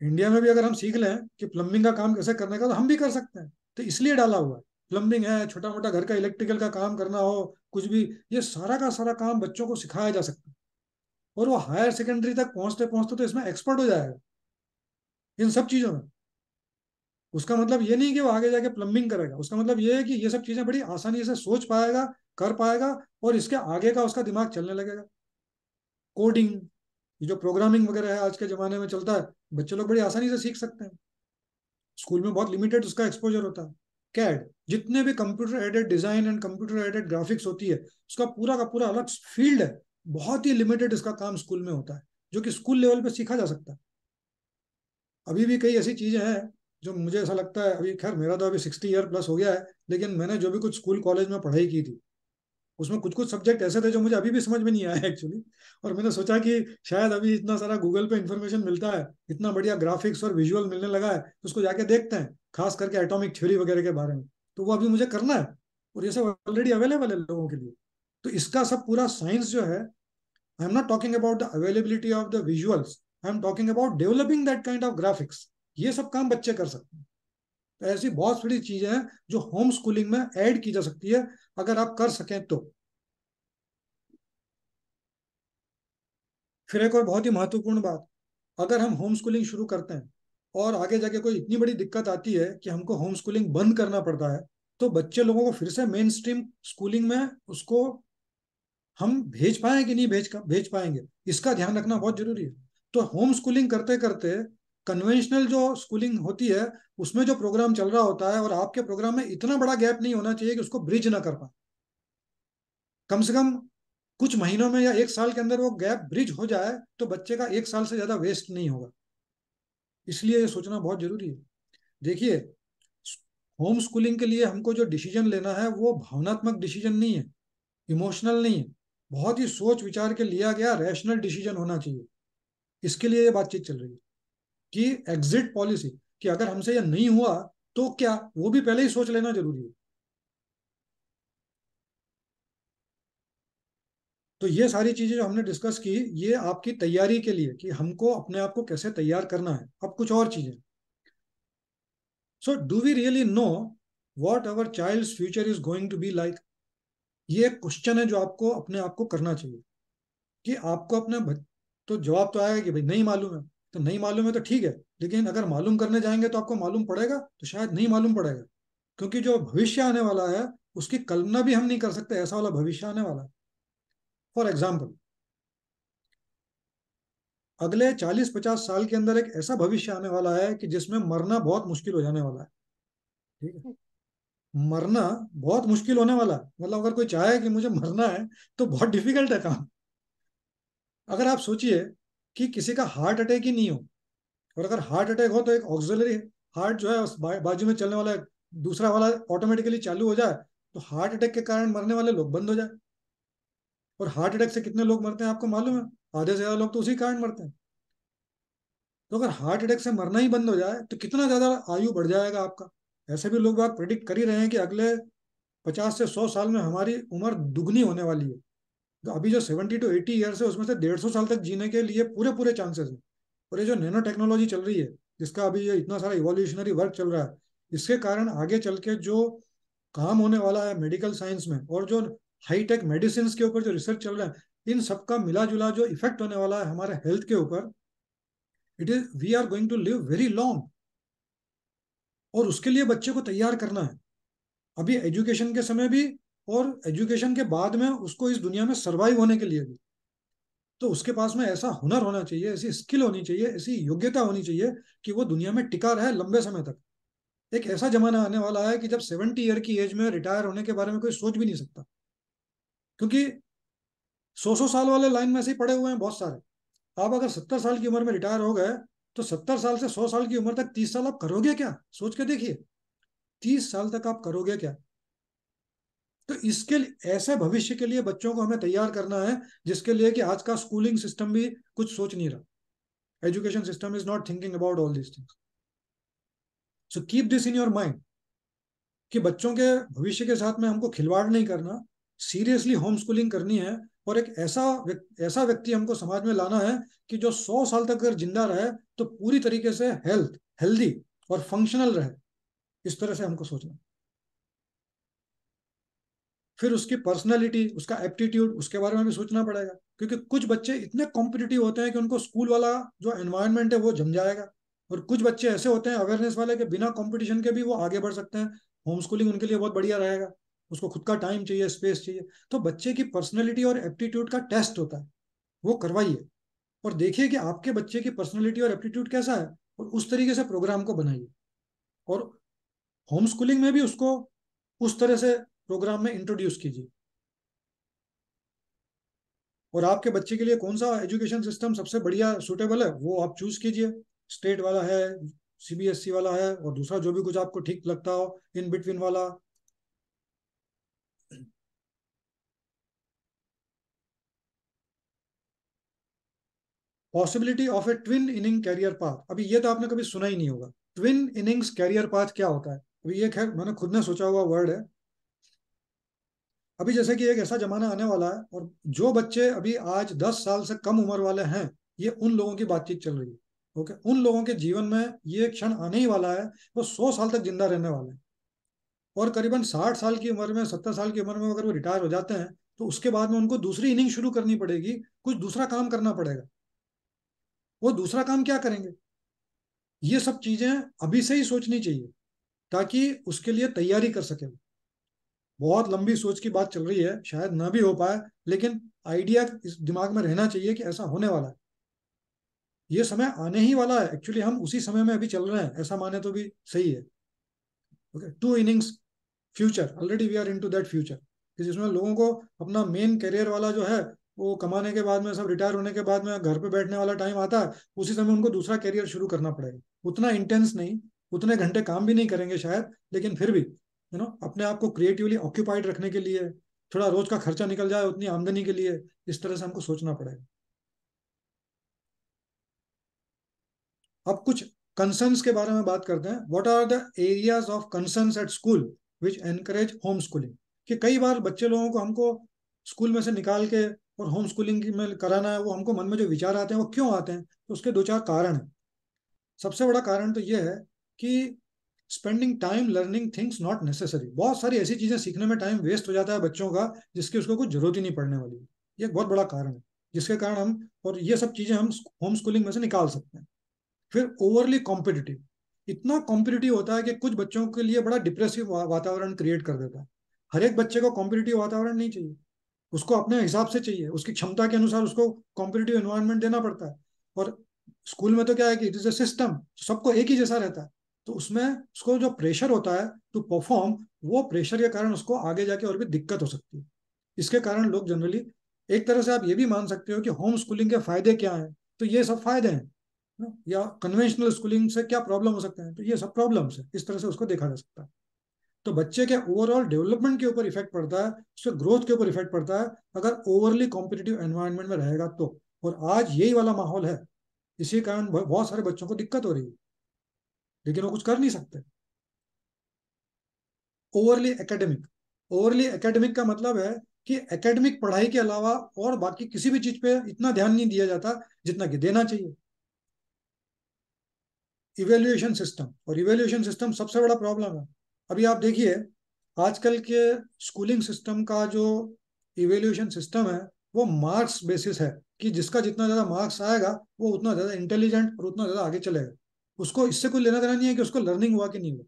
इंडिया में भी अगर हम सीख लें कि प्लम्बिंग का काम कैसे करने का तो हम भी कर सकते हैं तो इसलिए डाला हुआ है प्लम्बिंग है छोटा मोटा घर का इलेक्ट्रिकल का काम करना हो कुछ भी ये सारा का सारा काम बच्चों को सिखाया जा सकता है और वो हायर सेकेंडरी तक पहुंचते पहुंचते तो इसमें एक्सपर्ट हो जाएगा इन सब चीजों में उसका मतलब ये नहीं कि वो आगे जाके प्लम्बिंग करेगा उसका मतलब ये है कि ये सब चीजें बड़ी आसानी से सोच पाएगा कर पाएगा और इसके आगे का उसका दिमाग चलने लगेगा कोडिंग ये जो प्रोग्रामिंग वगैरह है आज के जमाने में चलता है बच्चे लोग बड़ी आसानी से सीख सकते हैं स्कूल में बहुत लिमिटेड उसका एक्सपोजर होता है कैड जितने भी computer aided design and computer aided graphics होती है उसका पूरा का पूरा अलग फील्ड है बहुत ही लिमिटेड इसका काम स्कूल में होता है जो कि स्कूल लेवल पे सीखा जा सकता है अभी भी कई ऐसी चीज़ें हैं जो मुझे ऐसा लगता है अभी खैर मेरा तो अभी सिक्सटी ईयर प्लस हो गया है लेकिन मैंने जो भी कुछ स्कूल कॉलेज में पढ़ाई की थी उसमें कुछ कुछ सब्जेक्ट ऐसे थे जो मुझे अभी भी समझ में नहीं आया एक्चुअली और मैंने सोचा कि शायद अभी इतना सारा गूगल पे इन्फॉर्मेशन मिलता है इतना बढ़िया ग्राफिक्स और विजुअल मिलने लगा है तो उसको जाके देखते हैं खास करके एटॉमिक थ्योरी वगैरह के बारे में तो वो अभी मुझे करना है और ये सब ऑलरेडी अवेलेबल है लोगों के लिए तो इसका सब पूरा साइंस जो है I'm not talking about the availability of the visuals. I'm talking about developing that kind of graphics. ये सब काम बच्चे कर सकते हैं तो ऐसी बहुत सारी चीजें हैं जो होम स्कूलिंग में ऐड की जा सकती है अगर आप कर सकें तो फिर एक और बहुत ही महत्वपूर्ण बात अगर हम होम स्कूलिंग शुरू करते हैं और आगे जाके कोई इतनी बड़ी दिक्कत आती है कि हमको होम स्कूलिंग बंद करना पड़ता है तो बच्चे लोगों को फिर से मेन स्ट्रीम स्कूलिंग में उसको हम भेज पाए कि नहीं भेज भेज पाएंगे इसका ध्यान रखना बहुत जरूरी है तो होम स्कूलिंग करते करते कन्वेंशनल जो स्कूलिंग होती है उसमें जो प्रोग्राम चल रहा होता है और आपके प्रोग्राम में इतना बड़ा गैप नहीं होना चाहिए कि उसको ब्रिज ना कर पाए कम से कम कुछ महीनों में या एक साल के अंदर वो गैप ब्रिज हो जाए तो बच्चे का एक साल से ज्यादा वेस्ट नहीं होगा इसलिए ये सोचना बहुत जरूरी है देखिए होम स्कूलिंग के लिए हमको जो डिसीजन लेना है वो भावनात्मक डिसीजन नहीं है इमोशनल नहीं है बहुत ही सोच विचार के लिया गया रैशनल डिसीजन होना चाहिए इसके लिए ये बातचीत चल रही है कि एग्जिट पॉलिसी कि अगर हमसे यह नहीं हुआ तो क्या वो भी पहले ही सोच लेना जरूरी है तो ये सारी चीजें जो हमने डिस्कस की ये आपकी तैयारी के लिए कि हमको अपने आप को कैसे तैयार करना है अब कुछ और चीजें so do we really know what our child future is going to be like ये एक क्वेश्चन है जो आपको अपने आप को करना चाहिए कि आपको अपने तो जवाब तो आएगा कि भाई नहीं मालूम है तो नहीं मालूम है तो ठीक है लेकिन अगर मालूम करने जाएंगे तो आपको मालूम पड़ेगा तो शायद नहीं मालूम पड़ेगा क्योंकि जो भविष्य आने वाला है उसकी कल्पना भी हम नहीं कर सकते ऐसा वाला भविष्य आने वाला है फॉर एग्जाम्पल अगले 40-50 साल के अंदर एक ऐसा भविष्य आने वाला है कि जिसमें मरना बहुत मुश्किल हो जाने वाला है ठीक है मरना बहुत मुश्किल होने वाला मतलब अगर कोई चाहे कि मुझे मरना है तो बहुत डिफिकल्ट है काम अगर आप सोचिए कि किसी का हार्ट अटैक ही नहीं हो और अगर हार्ट अटैक हो तो एक ऑक्सिलरी हार्ट जो है उस बाजू में चलने वाला दूसरा वाला ऑटोमेटिकली चालू हो जाए तो हार्ट अटैक के कारण मरने वाले लोग बंद हो जाए और हार्ट अटैक से कितने लोग मरते हैं आपको मालूम है आधे से ज्यादा लोग तो उसी कारण मरते हैं तो अगर हार्ट अटैक से मरना ही बंद हो जाए तो कितना ज्यादा आयु बढ़ जाएगा आपका ऐसे भी लोग बात प्रिडिक्ट कर ही रहे हैं कि अगले पचास से सौ साल में हमारी उम्र दुगनी होने वाली है तो अभी जो सेवेंटी टू एटी ईयर्स है उसमें से डेढ़ सौ साल तक जीने के लिए पूरे पूरे चांसेस हैं और ये जो नैनो टेक्नोलॉजी चल रही है जिसका अभी ये इतना सारा इवोल्यूशनरी वर्क चल रहा है इसके कारण आगे चल के जो काम होने वाला है मेडिकल साइंस में और जो हाईटेक मेडिसिन के ऊपर जो रिसर्च चल रहा है इन सबका मिला जुला जो इफेक्ट होने वाला है हमारे हेल्थ के ऊपर it is we are going to live very long और उसके लिए बच्चे को तैयार करना है अभी एजुकेशन के समय भी और एजुकेशन के बाद में उसको इस दुनिया में सर्वाइव होने के लिए भी तो उसके पास में ऐसा हुनर होना चाहिए ऐसी स्किल होनी चाहिए ऐसी योग्यता होनी चाहिए कि वो दुनिया में टिका रहे लंबे समय तक एक ऐसा जमाना आने वाला है कि जब सेवेंटी ईयर की एज में रिटायर होने के बारे में कोई सोच भी नहीं सकता क्योंकि सौ सौ साल वाले लाइन में से ही पड़े हुए हैं बहुत सारे आप अगर सत्तर साल की उम्र में रिटायर हो गए तो सत्तर साल से सौ साल की उम्र तक तीस साल आप करोगे क्या सोच के देखिए तीस साल तक आप करोगे क्या तो इसके ऐसे भविष्य के लिए बच्चों को हमें तैयार करना है जिसके लिए कि आज का स्कूलिंग सिस्टम भी कुछ सोच नहीं रहा education system is not thinking about all this things so keep this in your mind कि बच्चों के भविष्य के साथ में हमको खिलवाड़ नहीं करना सीरियसली होम स्कूलिंग करनी है और एक ऐसा ऐसा व्यक्ति हमको समाज में लाना है कि जो सौ साल तक अगर जिंदा रहे तो पूरी तरीके से हेल्थ हेल्दी और फंक्शनल रहे इस तरह से हमको सोचना फिर उसकी पर्सनालिटी उसका एप्टीट्यूड उसके बारे में भी सोचना पड़ेगा क्योंकि कुछ बच्चे इतने कॉम्पिटिटिव होते हैं कि उनको स्कूल वाला जो एनवायरनमेंट है वो जम जाएगा और कुछ बच्चे ऐसे होते हैं अवेयरनेस वाले के बिना कॉम्पिटिशन के भी वो आगे बढ़ सकते हैं होम स्कूलिंग उनके लिए बहुत बढ़िया रहेगा उसको खुद का टाइम चाहिए स्पेस चाहिए तो बच्चे की पर्सनैलिटी और एप्टीट्यूड का टेस्ट होता है वो करवाइए और देखिए कि आपके बच्चे की पर्सनैलिटी और एप्टीट्यूड कैसा है और उस तरीके से प्रोग्राम को बनाइए और होम स्कूलिंग में भी उसको उस तरह से प्रोग्राम में इंट्रोड्यूस कीजिए और आपके बच्चे के लिए कौन सा एजुकेशन सिस्टम सबसे बढ़िया सुटेबल है वो आप चूज कीजिए स्टेट वाला है सीबीएसई वाला है और दूसरा जो भी कुछ आपको ठीक लगता हो इन बिटवीन वाला possibility of a twin inning career path अभी ये तो आपने कभी सुना ही नहीं होगा ट्विन इनिंग्स कैरियर पाथ क्या होता है अभी ये खैर मैंने खुद ने सोचा हुआ वर्ड है अभी जैसे कि एक ऐसा जमाना आने वाला है और जो बच्चे अभी आज दस साल से कम उम्र वाले हैं ये उन लोगों की बातचीत चल रही है ओके उन लोगों के जीवन में ये क्षण आने ही वाला है वो तो सौ साल तक जिंदा रहने वाले हैं और करीबन साठ साल की उम्र में सत्तर साल की उम्र में अगर वो रिटायर हो जाते हैं तो उसके बाद में उनको दूसरी इनिंग शुरू करनी पड़ेगी कुछ दूसरा काम करना पड़ेगा वो दूसरा काम क्या करेंगे ये सब चीजें अभी से ही सोचनी चाहिए ताकि उसके लिए तैयारी कर सके बहुत लंबी सोच की बात चल रही है शायद ना भी हो पाए लेकिन आइडिया इस दिमाग में रहना चाहिए कि ऐसा होने वाला है ये समय आने ही वाला है एक्चुअली हम उसी समय में अभी चल रहे हैं ऐसा माने तो भी सही है okay two innings future already we are into that future जिसमें लोगों को अपना मेन करियर वाला जो है वो कमाने के बाद में सब रिटायर होने के बाद में घर पे बैठने वाला टाइम आता है उसी समय उनको दूसरा कैरियर शुरू करना पड़ेगा उतना इंटेंस नहीं उतने घंटे काम भी नहीं करेंगे शायद लेकिन फिर भी यू नो अपने आप को क्रिएटिवली ऑक्यूपाइड रखने के लिए थोड़ा रोज का खर्चा निकल जाए उतनी आमदनी के लिए इस तरह से हमको सोचना पड़ेगा अब कुछ कंसर्न्स के बारे में बात करते हैं what are the areas of concerns at school which encourage home schooling कि कई बार बच्चे लोगों को हमको स्कूल में से निकाल के और होम स्कूलिंग में कराना है वो हमको मन में जो विचार आते हैं वो क्यों आते हैं तो उसके दो चार कारण हैं सबसे बड़ा कारण तो ये है कि spending time learning things not necessary बहुत सारी ऐसी चीज़ें सीखने में टाइम वेस्ट हो जाता है बच्चों का जिसकी उसको कुछ जरूरत ही नहीं पड़ने वाली ये बहुत बड़ा कारण है जिसके कारण हम और ये सब चीज़ें हम होम स्कूलिंग में से निकाल सकते हैं फिर ओवरली कॉम्पिटिटिव इतना कॉम्पिटिटिव होता है कि कुछ बच्चों के लिए बड़ा डिप्रेसिव वातावरण क्रिएट कर देता है हर एक बच्चे को कॉम्पिटिटिव वातावरण नहीं चाहिए उसको अपने हिसाब से चाहिए उसकी क्षमता के अनुसार उसको कॉम्पिटेटिव एनवायरमेंट देना पड़ता है और स्कूल में तो क्या है कि इट इज अ सिस्टम सबको एक ही जैसा रहता है तो उसमें उसको जो प्रेशर होता है टू परफॉर्म वो प्रेशर के कारण उसको आगे जाके और भी दिक्कत हो सकती है इसके कारण लोग जनरली एक तरह से आप ये भी मान सकते हो कि होम स्कूलिंग के फायदे क्या हैं तो ये सब फायदे हैं या कन्वेंशनल स्कूलिंग से क्या प्रॉब्लम हो सकते हैं तो ये सब प्रॉब्लम्स है इस तरह से उसको देखा जा सकता है तो बच्चे के ओवरऑल डेवलपमेंट के ऊपर इफेक्ट पड़ता है उसके ग्रोथ के ऊपर इफेक्ट पड़ता है अगर ओवरली कॉम्पिटेटिव एनवायरमेंट में रहेगा तो और आज यही वाला माहौल है इसी कारण बहुत सारे बच्चों को दिक्कत हो रही है लेकिन वो कुछ कर नहीं सकते ओवरली एकेडमिक ओवरली एकेडमिक का मतलब है कि एकेडमिक पढ़ाई के अलावा और बाकी किसी भी चीज पे इतना ध्यान नहीं दिया जाता जितना कि देना चाहिए इवेल्युएशन सिस्टम और इवेल्युएशन सिस्टम सबसे बड़ा प्रॉब्लम है अभी आप देखिए आजकल के स्कूलिंग सिस्टम का जो इवेल्यूशन सिस्टम है वो मार्क्स बेसिस है कि जिसका जितना ज़्यादा मार्क्स आएगा वो उतना ज़्यादा इंटेलिजेंट और उतना ज़्यादा आगे चलेगा उसको इससे कोई लेना देना नहीं है कि उसको लर्निंग हुआ कि नहीं हुआ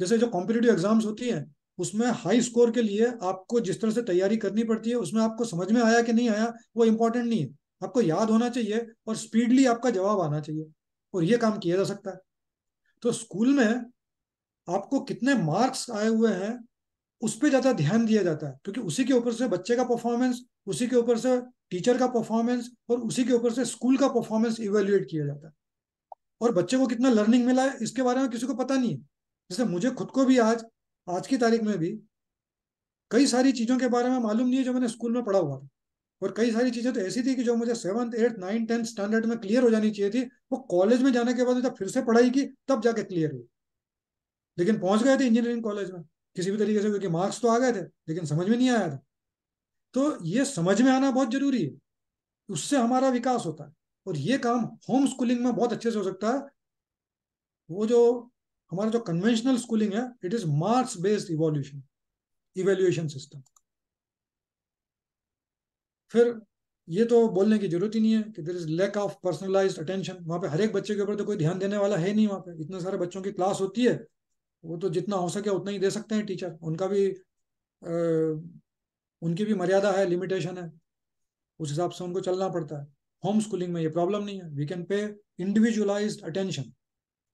जैसे जो कॉम्पिटेटिव एग्जाम्स होती हैं उसमें हाई स्कोर के लिए आपको जिस तरह से तैयारी करनी पड़ती है उसमें आपको समझ में आया कि नहीं आया वो इम्पोर्टेंट नहीं है आपको याद होना चाहिए और स्पीडली आपका जवाब आना चाहिए और ये काम किया जा सकता है तो स्कूल में आपको कितने मार्क्स आए हुए हैं उस पर ज़्यादा ध्यान दिया जाता है क्योंकि उसी के ऊपर से बच्चे का परफॉर्मेंस उसी के ऊपर से टीचर का परफॉर्मेंस और उसी के ऊपर से स्कूल का परफॉर्मेंस इवेल्युएट किया जाता है और बच्चे को कितना लर्निंग मिला है इसके बारे में किसी को पता नहीं है जैसे मुझे खुद को भी आज आज की तारीख में भी कई सारी चीज़ों के बारे में मालूम नहीं है जो मैंने स्कूल में पढ़ा हुआ था और कई सारी चीज़ें तो ऐसी थी कि जो मुझे seventh eighth ninth tenth standard में क्लियर हो जानी चाहिए थी वो कॉलेज में जाने के बाद जब फिर से पढ़ाई की तब जाके क्लियर हुई लेकिन पहुंच गए थे इंजीनियरिंग कॉलेज में किसी भी तरीके से क्योंकि मार्क्स तो आ गए थे लेकिन समझ में नहीं आया था तो ये समझ में आना बहुत जरूरी है उससे हमारा विकास होता है और ये काम होम स्कूलिंग में बहुत अच्छे से हो सकता है वो जो हमारा जो कन्वेंशनल स्कूलिंग है it is marks based evolution evaluation system फिर ये तो बोलने की जरूरत ही नहीं है कि there is lack of personalise attention वहां पे हर एक बच्चे के ऊपर तो कोई ध्यान देने वाला है नहीं वहां पे इतने सारे बच्चों की क्लास होती है वो तो जितना हो सके उतना ही दे सकते हैं टीचर उनका भी आ, उनकी भी मर्यादा है लिमिटेशन है उस हिसाब से उनको चलना पड़ता है होम स्कूलिंग में ये प्रॉब्लम नहीं है we can pay individualise attention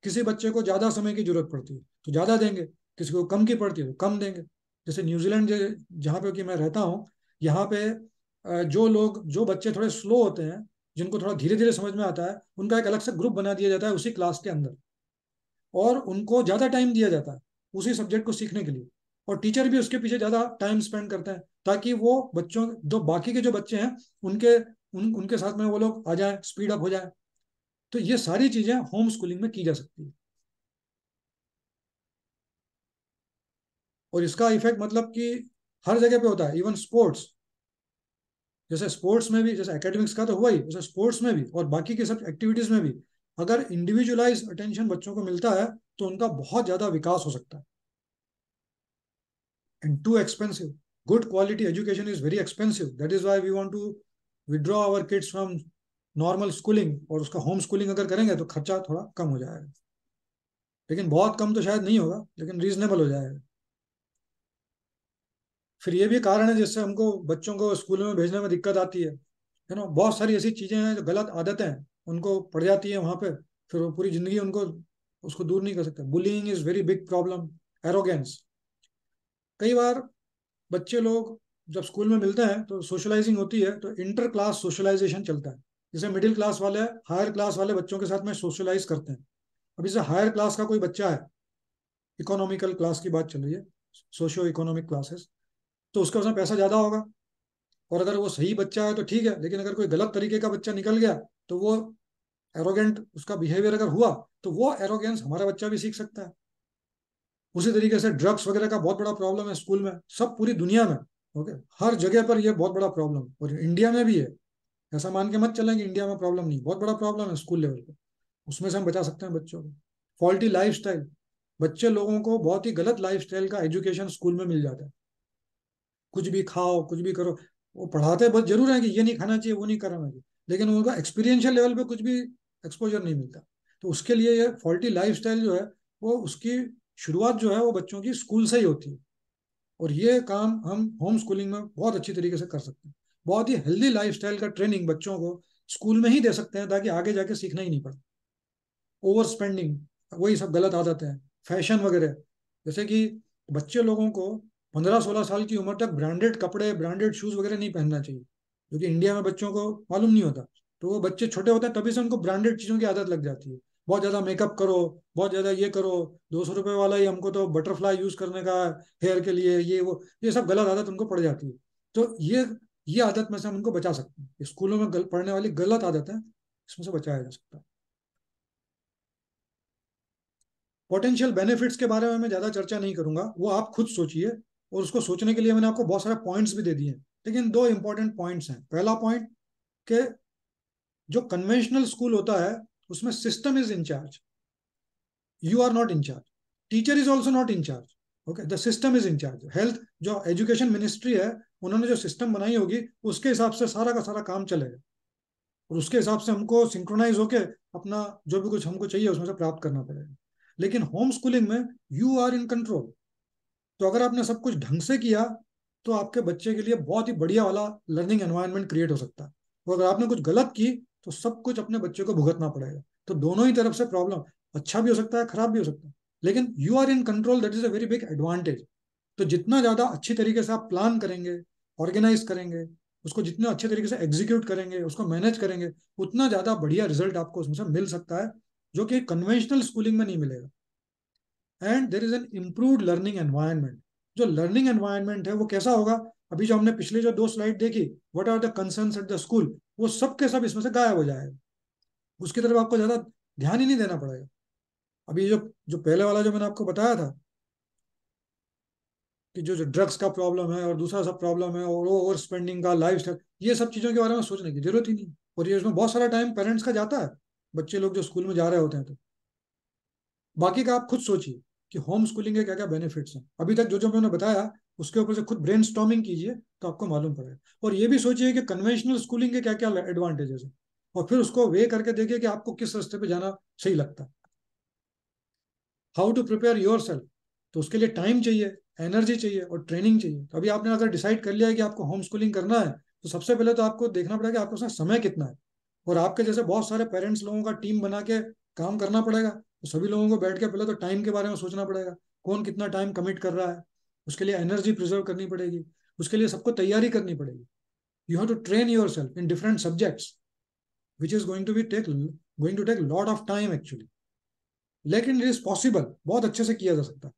किसी बच्चे को ज़्यादा समय की जरूरत पड़ती है तो ज़्यादा देंगे किसी को कम की पड़ती है तो कम देंगे जैसे न्यूजीलैंड जहाँ पे कि मैं रहता हूँ यहाँ पे जो लोग जो बच्चे थोड़े स्लो होते हैं जिनको थोड़ा धीरे धीरे समझ में आता है उनका एक अलग से ग्रुप बना दिया जाता है उसी क्लास के अंदर और उनको ज़्यादा टाइम दिया जाता है उसी सब्जेक्ट को सीखने के लिए और टीचर भी उसके पीछे ज़्यादा टाइम स्पेंड करते हैं ताकि वो बच्चों जो बाकी के जो बच्चे हैं उनके उन उनके साथ में वो लोग आ जाए स्पीड अप हो जाए तो ये सारी चीज़ें होम स्कूलिंग में की जा सकती है और इसका इफेक्ट मतलब कि हर जगह पे होता है इवन स्पोर्ट्स जैसे स्पोर्ट्स में भी जैसे एकेडमिक्स का तो हुआ ही वैसे स्पोर्ट्स में भी और बाकी के सब एक्टिविटीज में भी अगर इंडिविजुअलाइज अटेंशन बच्चों को मिलता है तो उनका बहुत ज्यादा विकास हो सकता है and too expensive good quality education is very expensive that is why we want to withdraw our kids from normal schooling और उसका होम स्कूलिंग अगर करेंगे तो खर्चा थोड़ा कम हो जाएगा लेकिन बहुत कम तो शायद नहीं होगा लेकिन रीजनेबल हो जाएगा फिर ये भी कारण है जिससे हमको बच्चों को स्कूल में भेजने में दिक्कत आती है यू नो बहुत सारी ऐसी चीजें हैं जो गलत आदतें हैं उनको पड़ जाती है वहाँ पे फिर वो पूरी जिंदगी उनको उसको दूर नहीं कर सकते bullying is very big problem arrogance कई बार बच्चे लोग जब स्कूल में मिलते हैं तो सोशलाइजिंग होती है तो इंटर क्लास सोशलाइजेशन चलता है जैसे मिडिल क्लास वाले हायर क्लास वाले बच्चों के साथ में सोशलाइज करते हैं अब जैसे हायर क्लास का कोई बच्चा है इकोनॉमिकल क्लास की बात चल रही है सोशियो इकोनॉमिक क्लासेस तो उसका उसमें पैसा ज़्यादा होगा और अगर वो सही बच्चा है तो ठीक है लेकिन अगर कोई गलत तरीके का बच्चा निकल गया तो वो एरोगेंट उसका बिहेवियर अगर हुआ तो वो एरोगेंस हमारा बच्चा भी सीख सकता है उसी तरीके से ड्रग्स वगैरह का बहुत बड़ा प्रॉब्लम है स्कूल में सब पूरी दुनिया में ओके हर जगह पर ये बहुत बड़ा प्रॉब्लम और इंडिया में भी है ऐसा मान के मत चलेंगे इंडिया में प्रॉब्लम नहीं बहुत बड़ा प्रॉब्लम है स्कूल लेवल पर उसमें से हम बचा सकते हैं बच्चों को फॉल्टी लाइफ बच्चे लोगों को बहुत ही गलत लाइफ का एजुकेशन स्कूल में मिल जाता है कुछ भी खाओ कुछ भी करो वो पढ़ाते बहुत जरूर है कि ये नहीं खाना चाहिए वो नहीं करना चाहिए लेकिन उनका एक्सपीरियंशियल लेवल पे कुछ भी एक्सपोजर नहीं मिलता तो उसके लिए ये फॉल्टी लाइफ जो है वो उसकी शुरुआत जो है वो बच्चों की स्कूल से ही होती है और ये काम हम होम स्कूलिंग में बहुत अच्छी तरीके से कर सकते हैं बहुत ही हेल्दी लाइफ का ट्रेनिंग बच्चों को स्कूल में ही दे सकते हैं ताकि आगे जाके सीखना ही नहीं पड़े ओवर स्पेंडिंग वही सब गलत आदतें हैं फैशन वगैरह जैसे कि बच्चे लोगों को पंद्रह सोलह साल की उम्र तक ब्रांडेड कपड़े ब्रांडेड शूज वगैरह नहीं पहनना चाहिए जो कि इंडिया में बच्चों को मालूम नहीं होता तो वो बच्चे छोटे होते हैं तभी से उनको ब्रांडेड चीज़ों की आदत लग जाती है बहुत ज़्यादा मेकअप करो बहुत ज़्यादा ये करो दो सौ रुपए वाला ही हमको तो बटरफ्लाई यूज़ करने का हेयर के लिए ये वो ये सब गलत आदत उनको पड़ जाती है तो ये ये आदत में से हम उनको बचा सकते हैं स्कूलों में गल, पढ़ने वाली गलत आदत है इसमें से बचाया जा सकता है पोटेंशियल बेनिफिट्स के बारे में मैं ज़्यादा चर्चा नहीं करूंगा वो आप खुद सोचिए और उसको सोचने के लिए मैंने आपको बहुत सारे पॉइंट्स भी दे दिए हैं लेकिन दो इंपॉर्टेंट पॉइंट्स हैं पहला पॉइंट के जो कन्वेंशनल स्कूल होता है उसमें system is in charge you are not in charge teacher is also not in charge okay the system is in charge health जो एजुकेशन मिनिस्ट्री है उन्होंने जो सिस्टम बनाई होगी उसके हिसाब से सारा का सारा काम चलेगा और उसके हिसाब से हमको सिंक्रोनाइज होके अपना जो भी कुछ हमको चाहिए उसमें से प्राप्त करना पड़ेगा लेकिन होम स्कूलिंग में यू आर इन कंट्रोल तो अगर आपने सब कुछ ढंग से किया तो आपके बच्चे के लिए बहुत ही बढ़िया वाला लर्निंग एनवायरमेंट क्रिएट हो सकता है और तो अगर आपने कुछ गलत की तो सब कुछ अपने बच्चे को भुगतना पड़ेगा तो दोनों ही तरफ से प्रॉब्लम अच्छा भी हो सकता है खराब भी हो सकता है लेकिन you are in control that is a very big advantage तो जितना ज्यादा अच्छी तरीके से आप प्लान करेंगे ऑर्गेनाइज करेंगे उसको जितने अच्छे तरीके से एग्जीक्यूट करेंगे उसको मैनेज करेंगे उतना ज्यादा बढ़िया रिजल्ट आपको उसमें से मिल सकता है जो कि कन्वेंशनल स्कूलिंग में नहीं मिलेगा and there is an improve learning environment जो लर्निंग एनवायरमेंट है वो कैसा होगा अभी जो हमने पिछले जो दो स्लाइड देखी what are the concern at the school वो सब के सब इसमें से गायब हो जाएगा उसकी तरफ आपको ज्यादा ध्यान ही नहीं देना पड़ेगा अभी जो जो पहले वाला जो मैंने आपको बताया था कि जो जो ड्रग्स का प्रॉब्लम है और दूसरा सब प्रॉब्लम है और ओवर स्पेंडिंग का लाइफ स्टाइल ये सब चीज़ों के बारे में सोचने की जरूरत ही नहीं और ये उसमें बहुत सारा टाइम पेरेंट्स का जाता है बच्चे लोग जो स्कूल में जा रहे होते हैं तो बाकी का आप खुद सोचिए कि होम स्कूलिंग के क्या क्या बेनिफिट्स हैं अभी तक जो जो मैंने बताया उसके ऊपर से खुद ब्रेन कीजिए तो आपको मालूम पड़ेगा और ये भी सोचिए कि कन्वेंशनल स्कूलिंग के क्या क्या एडवांटेजेस हैं और फिर उसको वे करके देखिए कि आपको किस रास्ते पे जाना सही लगता है how to prepare yourself तो उसके लिए टाइम चाहिए एनर्जी चाहिए और ट्रेनिंग चाहिए तो अभी आपने अगर डिसाइड कर लिया है कि आपको होम स्कूलिंग करना है तो सबसे पहले तो आपको देखना पड़ेगा आपके पास समय कितना है और आपके जैसे बहुत सारे पेरेंट्स लोगों का टीम बना के काम करना पड़ेगा तो सभी लोगों को बैठ के पहले तो टाइम के बारे में सोचना पड़ेगा कौन कितना टाइम कमिट कर रहा है उसके लिए एनर्जी प्रिजर्व करनी पड़ेगी उसके लिए सबको तैयारी करनी पड़ेगी you have to train yourself in different subjects which is going to be take going to take lot of time actually लेकिन इट इज पॉसिबल बहुत अच्छे से किया जा सकता है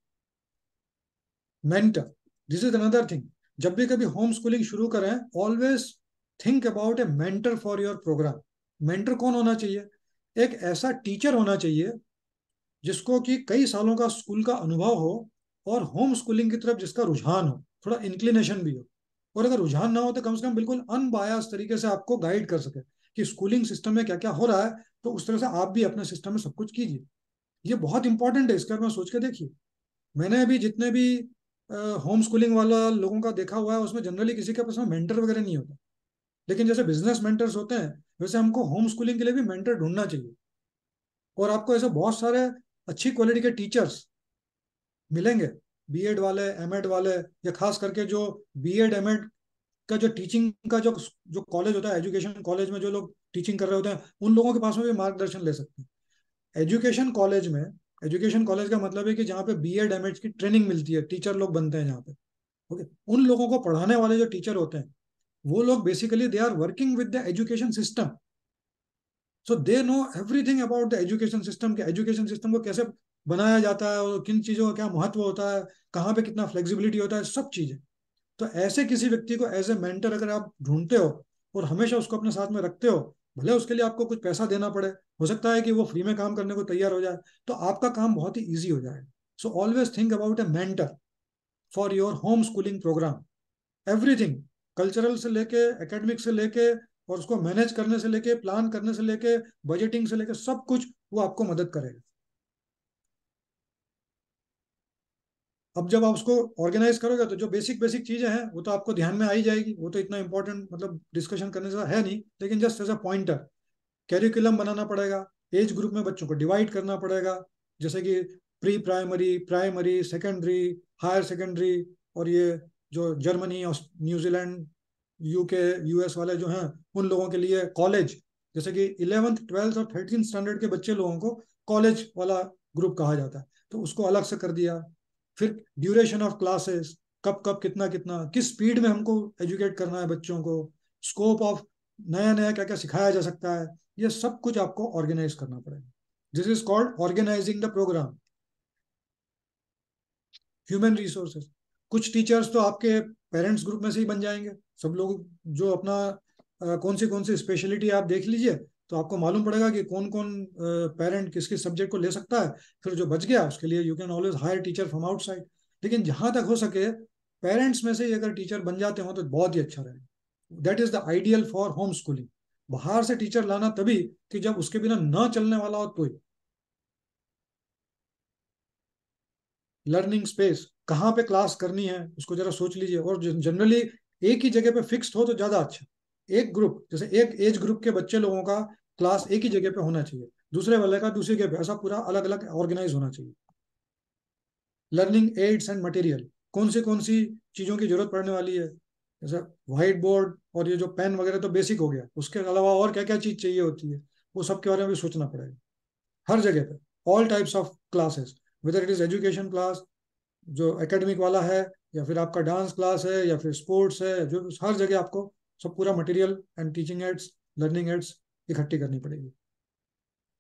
mentor this is another thing जब भी कभी होम स्कूलिंग शुरू करें always think about a mentor for your program mentor कौन होना चाहिए एक ऐसा टीचर होना चाहिए जिसको कि कई सालों का स्कूल का अनुभव हो और होम स्कूलिंग की तरफ जिसका रुझान हो थोड़ा इंक्लिनेशन भी हो और अगर रुझान ना हो तो कम से कम बिल्कुल अनबायास तरीके से आपको गाइड कर सके कि स्कूलिंग सिस्टम में क्या क्या हो रहा है तो उस तरह से आप भी अपने सिस्टम में सब कुछ कीजिए ये बहुत इंपॉर्टेंट है इसके बारे में सोच के देखिए मैंने अभी जितने भी होम स्कूलिंग वाला लोगों का देखा हुआ है उसमें जनरली किसी के पास में मेंटर वगैरह नहीं होता लेकिन जैसे बिजनेस मेंटर्स होते हैं वैसे हमको होम स्कूलिंग के लिए भी मेंटर ढूंढना चाहिए और आपको ऐसे बहुत सारे अच्छी क्वालिटी के टीचर्स मिलेंगे बीएड वाले एमएड वाले या खास करके जो बीएड एमएड का जो टीचिंग का जो जो कॉलेज होता है एजुकेशन कॉलेज में जो लोग टीचिंग कर रहे होते हैं उन लोगों के पास में भी मार्गदर्शन ले सकते हैं एजुकेशन कॉलेज में एजुकेशन कॉलेज का मतलब है कि जहाँ पे बी एड एम एड की ट्रेनिंग मिलती है टीचर लोग बनते हैं जहाँ पे ओके उन लोगों को पढ़ाने वाले जो टीचर होते हैं वो लोग basically they are working with the education system so they know everything about the education system के एजुकेशन सिस्टम को कैसे बनाया जाता है और किन चीज़ों का क्या महत्व होता है कहाँ पे कितना फ्लेक्सिबिलिटी होता है सब चीज़ें तो ऐसे किसी व्यक्ति को एज ए मेंटर अगर आप ढूंढते हो और हमेशा उसको अपने साथ में रखते हो भले उसके लिए आपको कुछ पैसा देना पड़े हो सकता है कि वो फ्री में काम करने को तैयार हो जाए तो आपका काम बहुत ही ईजी हो जाएगा so always think about a mentor for your home schooling program everything cultural से लेके एकेडमिक से लेके और उसको मैनेज करने से लेके प्लान करने से लेके बजटिंग से लेके सब कुछ वो आपको मदद करेगा अब जब आप उसको ऑर्गेनाइज करोगे तो जो बेसिक बेसिक चीजें हैं वो तो आपको ध्यान में आई जाएगी वो तो इतना इंपॉर्टेंट मतलब डिस्कशन करने से है नहीं लेकिन just as a pointer curriculum बनाना पड़ेगा एज ग्रुप में बच्चों को डिवाइड करना पड़ेगा जैसे कि pre primary primary secondary higher secondary और ये जो जर्मनी न्यूजीलैंड यूके यूएस वाले जो हैं उन लोगों के लिए कॉलेज जैसे कि इलेवंथ ट्वेल्थ और थर्टीन स्टैंडर्ड के बच्चे लोगों को कॉलेज वाला ग्रुप कहा जाता है तो उसको अलग से कर दिया फिर ड्यूरेशन ऑफ क्लासेस कब कब कितना कितना किस स्पीड में हमको एजुकेट करना है बच्चों को स्कोप ऑफ नया नया क्या क्या सिखाया जा सकता है ये सब कुछ आपको ऑर्गेनाइज करना पड़ेगा this is called organising the program human resources कुछ टीचर्स तो आपके पेरेंट्स ग्रुप में से ही बन जाएंगे सब लोग जो अपना आ, कौन सी कौन सी स्पेशलिटी आप देख लीजिए तो आपको मालूम पड़ेगा कि कौन कौन पेरेंट किस किस सब्जेक्ट को ले सकता है फिर जो बच गया उसके लिए you can always hire teacher from outside लेकिन जहां तक हो सके पेरेंट्स में से ही अगर टीचर बन जाते हो तो बहुत ही अच्छा रहेगा that is the ideal for home schooling बाहर से टीचर लाना तभी कि जब उसके बिना न चलने वाला हो तो लर्निंग स्पेस कहाँ पे क्लास करनी है उसको जरा सोच लीजिए और जनरली एक ही जगह पे फिक्स्ड हो तो ज़्यादा अच्छा एक ग्रुप जैसे एक एज ग्रुप के बच्चे लोगों का क्लास एक ही जगह पे होना चाहिए दूसरे वाले का दूसरी जगह पे ऐसा पूरा अलग अलग ऑर्गेनाइज होना चाहिए लर्निंग एड्स एंड मटेरियल कौन सी कौन सी चीज़ों की जरूरत पड़ने वाली है जैसे व्हाइट बोर्ड और ये जो पेन वगैरह तो बेसिक हो गया उसके अलावा और क्या क्या चीज़ चाहिए होती है वो सब के बारे में भी सोचना पड़ेगा हर जगह पे all types of classes whether it is education class जो एकेडमिक वाला है या फिर आपका डांस क्लास है या फिर स्पोर्ट्स है जो हर जगह आपको सब पूरा material and teaching aids learning aids इकट्ठी करनी पड़ेगी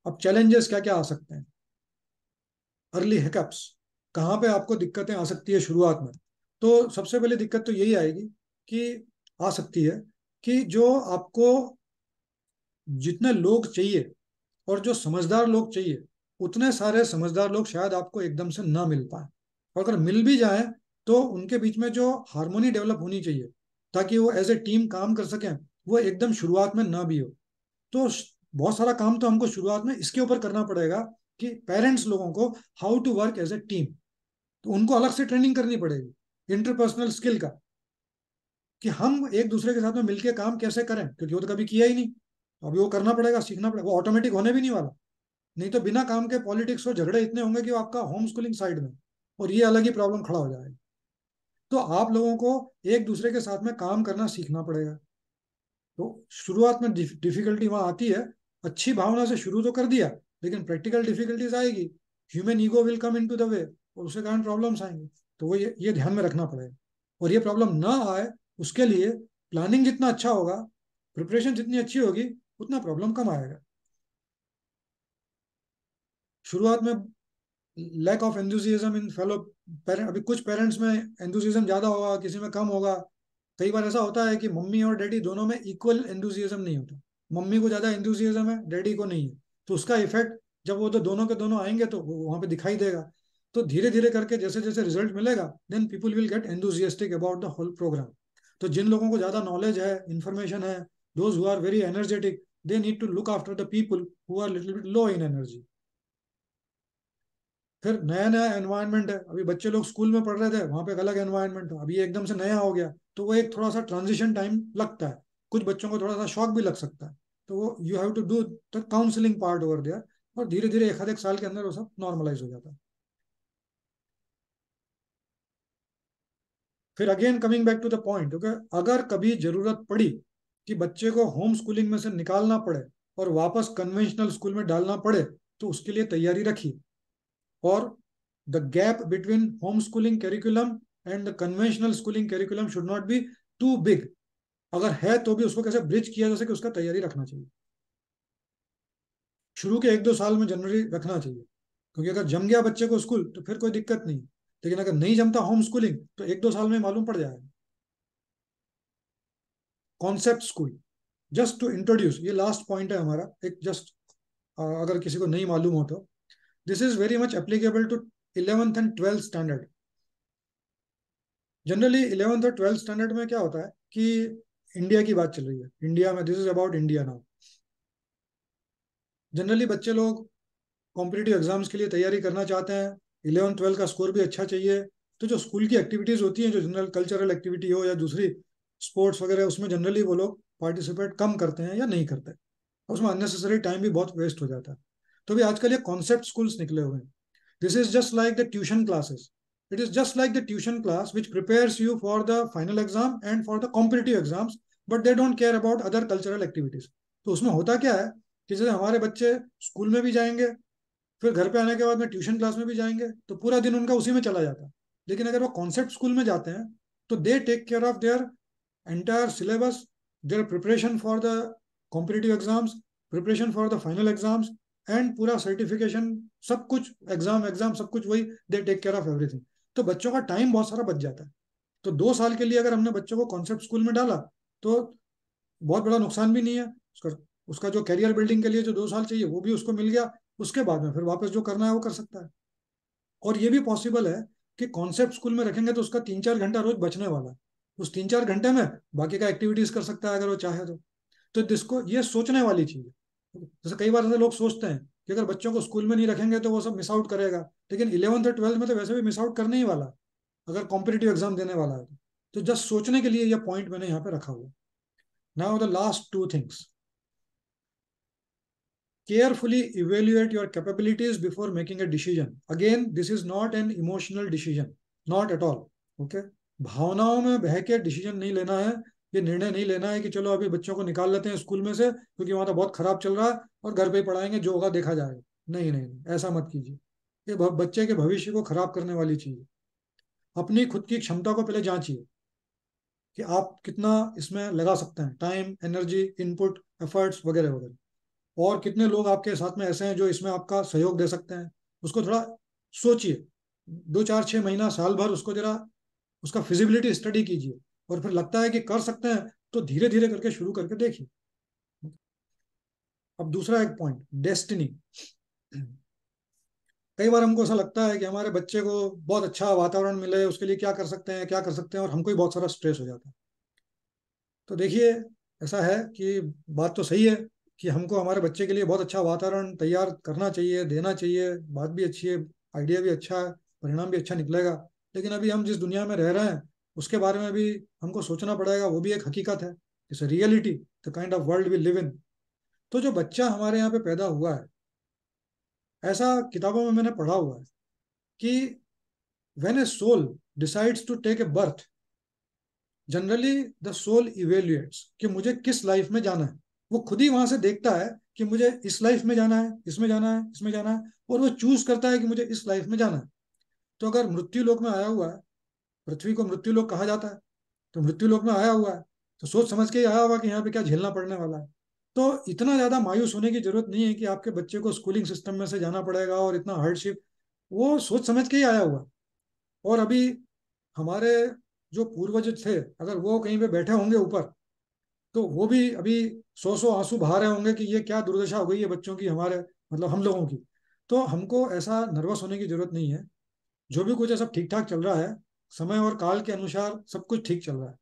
अब चैलेंजेस क्या क्या आ सकते हैं अर्ली हैकअप्स कहाँ पे आपको दिक्कतें आ सकती है शुरुआत में तो सबसे पहले दिक्कत तो यही आएगी कि आ सकती है कि जो आपको जितने लोग चाहिए और जो समझदार लोग चाहिए उतने सारे समझदार लोग शायद आपको एकदम से ना मिल पाए और अगर मिल भी जाए तो उनके बीच में जो हारमोनी डेवलप होनी चाहिए ताकि वो एज ए टीम काम कर सकें वो एकदम शुरुआत में ना भी हो तो बहुत सारा काम तो हमको शुरुआत में इसके ऊपर करना पड़ेगा कि पेरेंट्स लोगों को how to work as a team तो उनको अलग से ट्रेनिंग करनी पड़ेगी इंटरपर्सनल स्किल का कि हम एक दूसरे के साथ में मिलकर काम कैसे करें क्योंकि वो तो कभी किया ही नहीं तो अभी वो करना पड़ेगा सीखना पड़ेगा वो ऑटोमेटिक होने भी नहीं वाला नहीं तो बिना काम के पॉलिटिक्स और झगड़े इतने होंगे कि वो आपका होम स्कूलिंग साइड में और ये अलग ही प्रॉब्लम खड़ा हो जाएगा तो आप लोगों को एक दूसरे के साथ में काम करना सीखना पड़ेगा तो शुरुआत में डिफिकल्टी वहां आती है अच्छी भावना से शुरू तो कर दिया लेकिन प्रैक्टिकल डिफिकल्टीज आएगी human ego will come into the way और उसके कारण प्रॉब्लम्स आएंगे तो वो ये ये ध्यान में रखना पड़ेगा और ये प्रॉब्लम ना आए उसके लिए प्लानिंग जितना अच्छा होगा प्रिपरेशन जितनी अच्छी होगी उतना प्रॉब्लम कम आएगा शुरुआत में lack of enthusiasm in fellow parent अभी कुछ पेरेंट्स में एंथुजियाज्म ज़्यादा होगा किसी में कम होगा कई बार ऐसा होता है कि मम्मी और डैडी दोनों में इक्वल एंथुजियाज्म नहीं होता मम्मी को ज़्यादा एंथुजियाज्म है डैडी को नहीं है तो उसका इफेक्ट जब वो तो दोनों के दोनों आएंगे तो वहां पे दिखाई देगा तो धीरे धीरे करके जैसे जैसे रिजल्ट मिलेगा then people will get enthusiastic about the whole program तो जिन लोगों को ज़्यादा नॉलेज है इन्फॉर्मेशन है those who are very energetic they need to look after the people who are little low in energy फिर नया नया एनवायरमेंट है अभी बच्चे लोग स्कूल में पढ़ रहे थे वहां पे एक अलग एनवायरमेंट है अभी एकदम से नया हो गया तो वो एक थोड़ा सा ट्रांजिशन टाइम लगता है कुछ बच्चों को थोड़ा सा शौक भी लग सकता है तो वो you have to do the counselling part over there और धीरे धीरे एक आधे एक साल के अंदर वो सब नॉर्मलाइज हो जाता है फिर again coming back to the point okay अगर कभी जरूरत पड़ी कि बच्चे को होम स्कूलिंग में से निकालना पड़े और वापस कन्वेंशनल स्कूल में डालना पड़े तो उसके लिए तैयारी रखिए or the gap between homeschooling curriculum and the conventional schooling curriculum should not be too big. अगर है तो भी उसको कैसे ब्रिज किया जा सके उसका तैयारी रखना चाहिए शुरू के एक दो साल में जनरली रखना चाहिए क्योंकि अगर जम गया बच्चे को स्कूल तो फिर कोई दिक्कत नहीं लेकिन अगर नहीं जमता होम स्कूलिंग तो एक दो साल में मालूम पड़ जाएगा concept school just to introduce ये लास्ट पॉइंट है हमारा एक जस्ट अगर किसी को नहीं मालूम हो तो This is very much applicable to 11th and 12th standard. Generally eleventh और ट्वेल्थ स्टैंडर्ड में क्या होता है कि इंडिया की बात चल रही है इंडिया में this is about India now generally बच्चे लोग कॉम्पिटेटिव एग्जाम्स के लिए तैयारी करना चाहते हैं इलेवन ट्वेल्थ का स्कोर भी अच्छा चाहिए तो जो स्कूल की एक्टिविटीज होती हैं जो जनरल कल्चरल एक्टिविटी हो या दूसरी स्पोर्ट्स वगैरह उसमें जनरली वो लोग पार्टिसिपेट कम करते हैं या नहीं करते उसमें अननेसेसरी टाइम भी बहुत वेस्ट हो जाता है तो भी आजकल ये कॉन्सेप्ट स्कूल्स निकले हुए हैं this is just like the tuition classes it is just like the tuition class which prepare you for the final exam and for the competitive exams but they don't care about other cultural activities तो उसमें होता क्या है कि जैसे हमारे बच्चे स्कूल में भी जाएंगे फिर घर पे आने के बाद में ट्यूशन क्लास में भी जाएंगे तो पूरा दिन उनका उसी में चला जाता है लेकिन अगर वो कॉन्सेप्ट स्कूल में जाते हैं तो they take care of their entire syllabus their preparation for the competitive exams preparation for the final exams and पूरा सर्टिफिकेशन सब कुछ एग्जाम एग्जाम सब कुछ वही they take care of everything तो बच्चों का टाइम बहुत सारा बच जाता है तो दो साल के लिए अगर हमने बच्चों को कॉन्सेप्ट स्कूल में डाला तो बहुत बड़ा नुकसान भी नहीं है उसका उसका जो करियर बिल्डिंग के लिए जो दो साल चाहिए वो भी उसको मिल गया उसके बाद में फिर वापस जो करना है वो कर सकता है और ये भी पॉसिबल है कि कॉन्सेप्ट स्कूल में रखेंगे तो उसका तीन चार घंटा रोज बचने वाला है उस तीन चार घंटे में बाकी का एक्टिविटीज कर सकता है अगर वो चाहे तो तो को ये सोचने वाली चीज है जैसे कई बार ऐसे लोग सोचते हैं कि अगर बच्चों को स्कूल में नहीं रखेंगे तो वो सब मिस आउट करेगा लेकिन इलेवंथ और ट्वेल्थ में तो वैसे भी मिस आउट करने ही वाला अगर कॉम्पिटेटिव एग्जाम देने वाला है तो।, तो जस्ट सोचने के लिए यह पॉइंट मैंने यहाँ पे रखा हुआ now the last two things carefully evaluate your capabilities before making a decision again this is not an emotional decision not at all okay भावनाओं में बह के डिसीजन नहीं लेना है ये निर्णय नहीं लेना है कि चलो अभी बच्चों को निकाल लेते हैं स्कूल में से क्योंकि वहां तो बहुत खराब चल रहा है और घर पे ही पढ़ाएंगे जो होगा देखा जाएगा नहीं नहीं ऐसा मत कीजिए ये बच्चे के भविष्य को खराब करने वाली चीज़ है अपनी खुद की क्षमता को पहले जांचिए कि आप कितना इसमें लगा सकते हैं टाइम एनर्जी इनपुट एफर्ट्स वगैरह वगैरह और कितने लोग आपके साथ में ऐसे हैं जो इसमें आपका सहयोग दे सकते हैं उसको थोड़ा सोचिए दो चार छः महीना साल भर उसको जरा उसका फिजिबिलिटी स्टडी कीजिए और फिर लगता है कि कर सकते हैं तो धीरे धीरे करके शुरू करके देखिए अब दूसरा एक पॉइंट डेस्टिनी कई बार हमको ऐसा लगता है कि हमारे बच्चे को बहुत अच्छा वातावरण मिले उसके लिए क्या कर सकते हैं क्या कर सकते हैं और हमको ही बहुत सारा स्ट्रेस हो जाता है तो देखिए ऐसा है कि बात तो सही है कि हमको हमारे बच्चे के लिए बहुत अच्छा वातावरण तैयार करना चाहिए देना चाहिए बात भी अच्छी है आइडिया भी अच्छा है परिणाम भी अच्छा निकलेगा लेकिन अभी हम जिस दुनिया में रह रहे हैं उसके बारे में भी हमको सोचना पड़ेगा वो भी एक हकीकत है it's reality the kind of world we live in तो जो बच्चा हमारे यहाँ पे पैदा हुआ है ऐसा किताबों में मैंने पढ़ा हुआ है कि when a soul decides to take a birth generally the soul evaluates कि मुझे किस लाइफ में जाना है वो खुद ही वहां से देखता है कि मुझे इस लाइफ में जाना है इसमें जाना है इसमें जाना है और वो चूज करता है कि मुझे इस लाइफ में जाना है तो अगर मृत्यु लोक में आया हुआ है पृथ्वी को मृत्यु लोक कहा जाता है तो मृत्यु लोक में आया हुआ है तो सोच समझ के आया हुआ कि यहाँ पे क्या झेलना पड़ने वाला है तो इतना ज्यादा मायूस होने की जरूरत नहीं है कि आपके बच्चे को स्कूलिंग सिस्टम में से जाना पड़ेगा और इतना हार्डशिप वो सोच समझ के ही आया हुआ और अभी हमारे जो पूर्वज थे अगर वो कहीं पे बैठे होंगे ऊपर तो वो भी अभी सौ सौ आंसू बहा रहे होंगे कि ये क्या दुर्दशा हो गई है बच्चों की हमारे मतलब हम लोगों की तो हमको ऐसा नर्वस होने की जरूरत नहीं है जो भी कुछ है सब ठीक ठाक चल रहा है समय और काल के अनुसार सब कुछ ठीक चल रहा है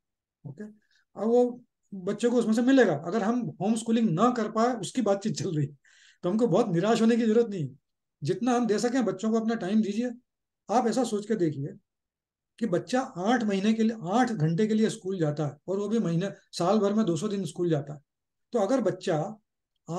ओके अब वो बच्चों को उसमें से मिलेगा अगर हम होम स्कूलिंग ना कर पाए उसकी बातचीत चल रही तो हमको बहुत निराश होने की जरूरत नहीं जितना हम दे सकें बच्चों को अपना टाइम दीजिए आप ऐसा सोच के देखिए कि बच्चा आठ महीने के लिए आठ घंटे के लिए स्कूल जाता है और वो भी महीने साल भर में दो सौ दिन स्कूल जाता है तो अगर बच्चा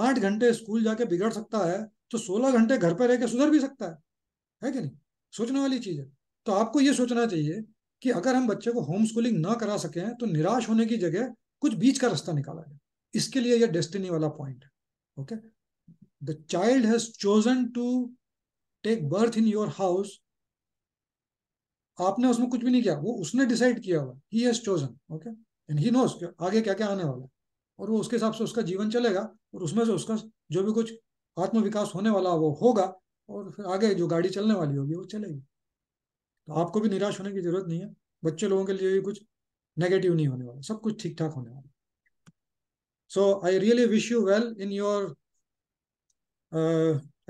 आठ घंटे स्कूल जाके बिगड़ सकता है तो सोलह घंटे घर पर रह के सुधर भी सकता है है कि नहीं सोचने वाली चीज है तो आपको ये सोचना चाहिए कि अगर हम बच्चे को होम स्कूलिंग ना करा सके तो निराश होने की जगह कुछ बीच का रास्ता निकाला जाए इसके लिए यह डेस्टिनी वाला पॉइंट है okay the child has chosen to take birth in your house आपने उसमें कुछ भी नहीं किया वो उसने डिसाइड किया हुआ he has chosen okay and he knows आगे क्या क्या आने वाला है और वो उसके हिसाब से उसका जीवन चलेगा और उसमें से उसका जो भी कुछ आत्मविकास होने वाला वो होगा और फिर आगे जो गाड़ी चलने वाली होगी वो चलेगी तो आपको भी निराश होने की जरूरत नहीं है बच्चे लोगों के लिए भी कुछ नेगेटिव नहीं होने वाला सब कुछ ठीक ठाक होने वाला so I really wish you well in your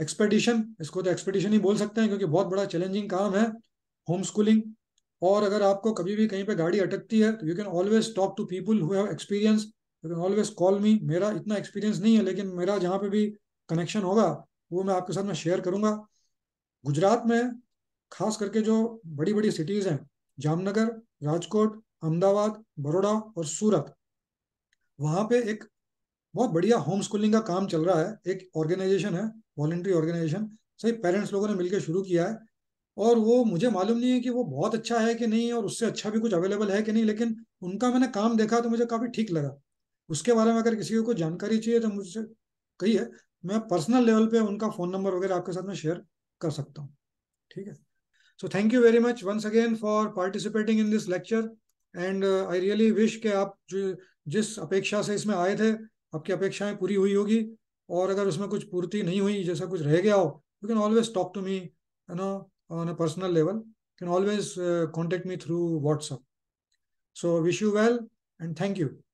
expedition इसको तो एक्सपेडिशन ही बोल सकते हैं क्योंकि बहुत बड़ा चैलेंजिंग काम है होम स्कूलिंग और अगर आपको कभी भी कहीं पे गाड़ी अटकती है तो you can always talk to people who have experience you can always call me मेरा इतना एक्सपीरियंस नहीं है लेकिन मेरा जहाँ पे भी कनेक्शन होगा वो मैं आपके साथ में शेयर करूंगा गुजरात में खास करके जो बड़ी बड़ी सिटीज हैं जामनगर राजकोट अहमदाबाद बड़ोड़ा और सूरत वहाँ पे एक बहुत बढ़िया होम स्कूलिंग का काम चल रहा है एक ऑर्गेनाइजेशन है वॉल्ट्री ऑर्गेनाइजेशन सही पेरेंट्स लोगों ने मिलकर शुरू किया है और वो मुझे मालूम नहीं है कि वो बहुत अच्छा है कि नहीं और उससे अच्छा भी कुछ अवेलेबल है कि नहीं लेकिन उनका मैंने काम देखा तो मुझे काफ़ी ठीक लगा उसके बारे में अगर किसी को कुछ जानकारी चाहिए तो मुझसे कही है मैं पर्सनल लेवल पे उनका फ़ोन नंबर वगैरह आपके साथ में शेयर कर सकता हूँ ठीक है so thank you very much once again for participating in this lecture and I really wish के आप जो जिस अपेक्षा से इसमें आए थे आपकी अपेक्षाएं पूरी हुई होगी और अगर उसमें कुछ पूर्ति नहीं हुई जैसा कुछ रह गया हो you can always talk to me you know on a personal level can always contact me through WhatsApp so wish you well and thank you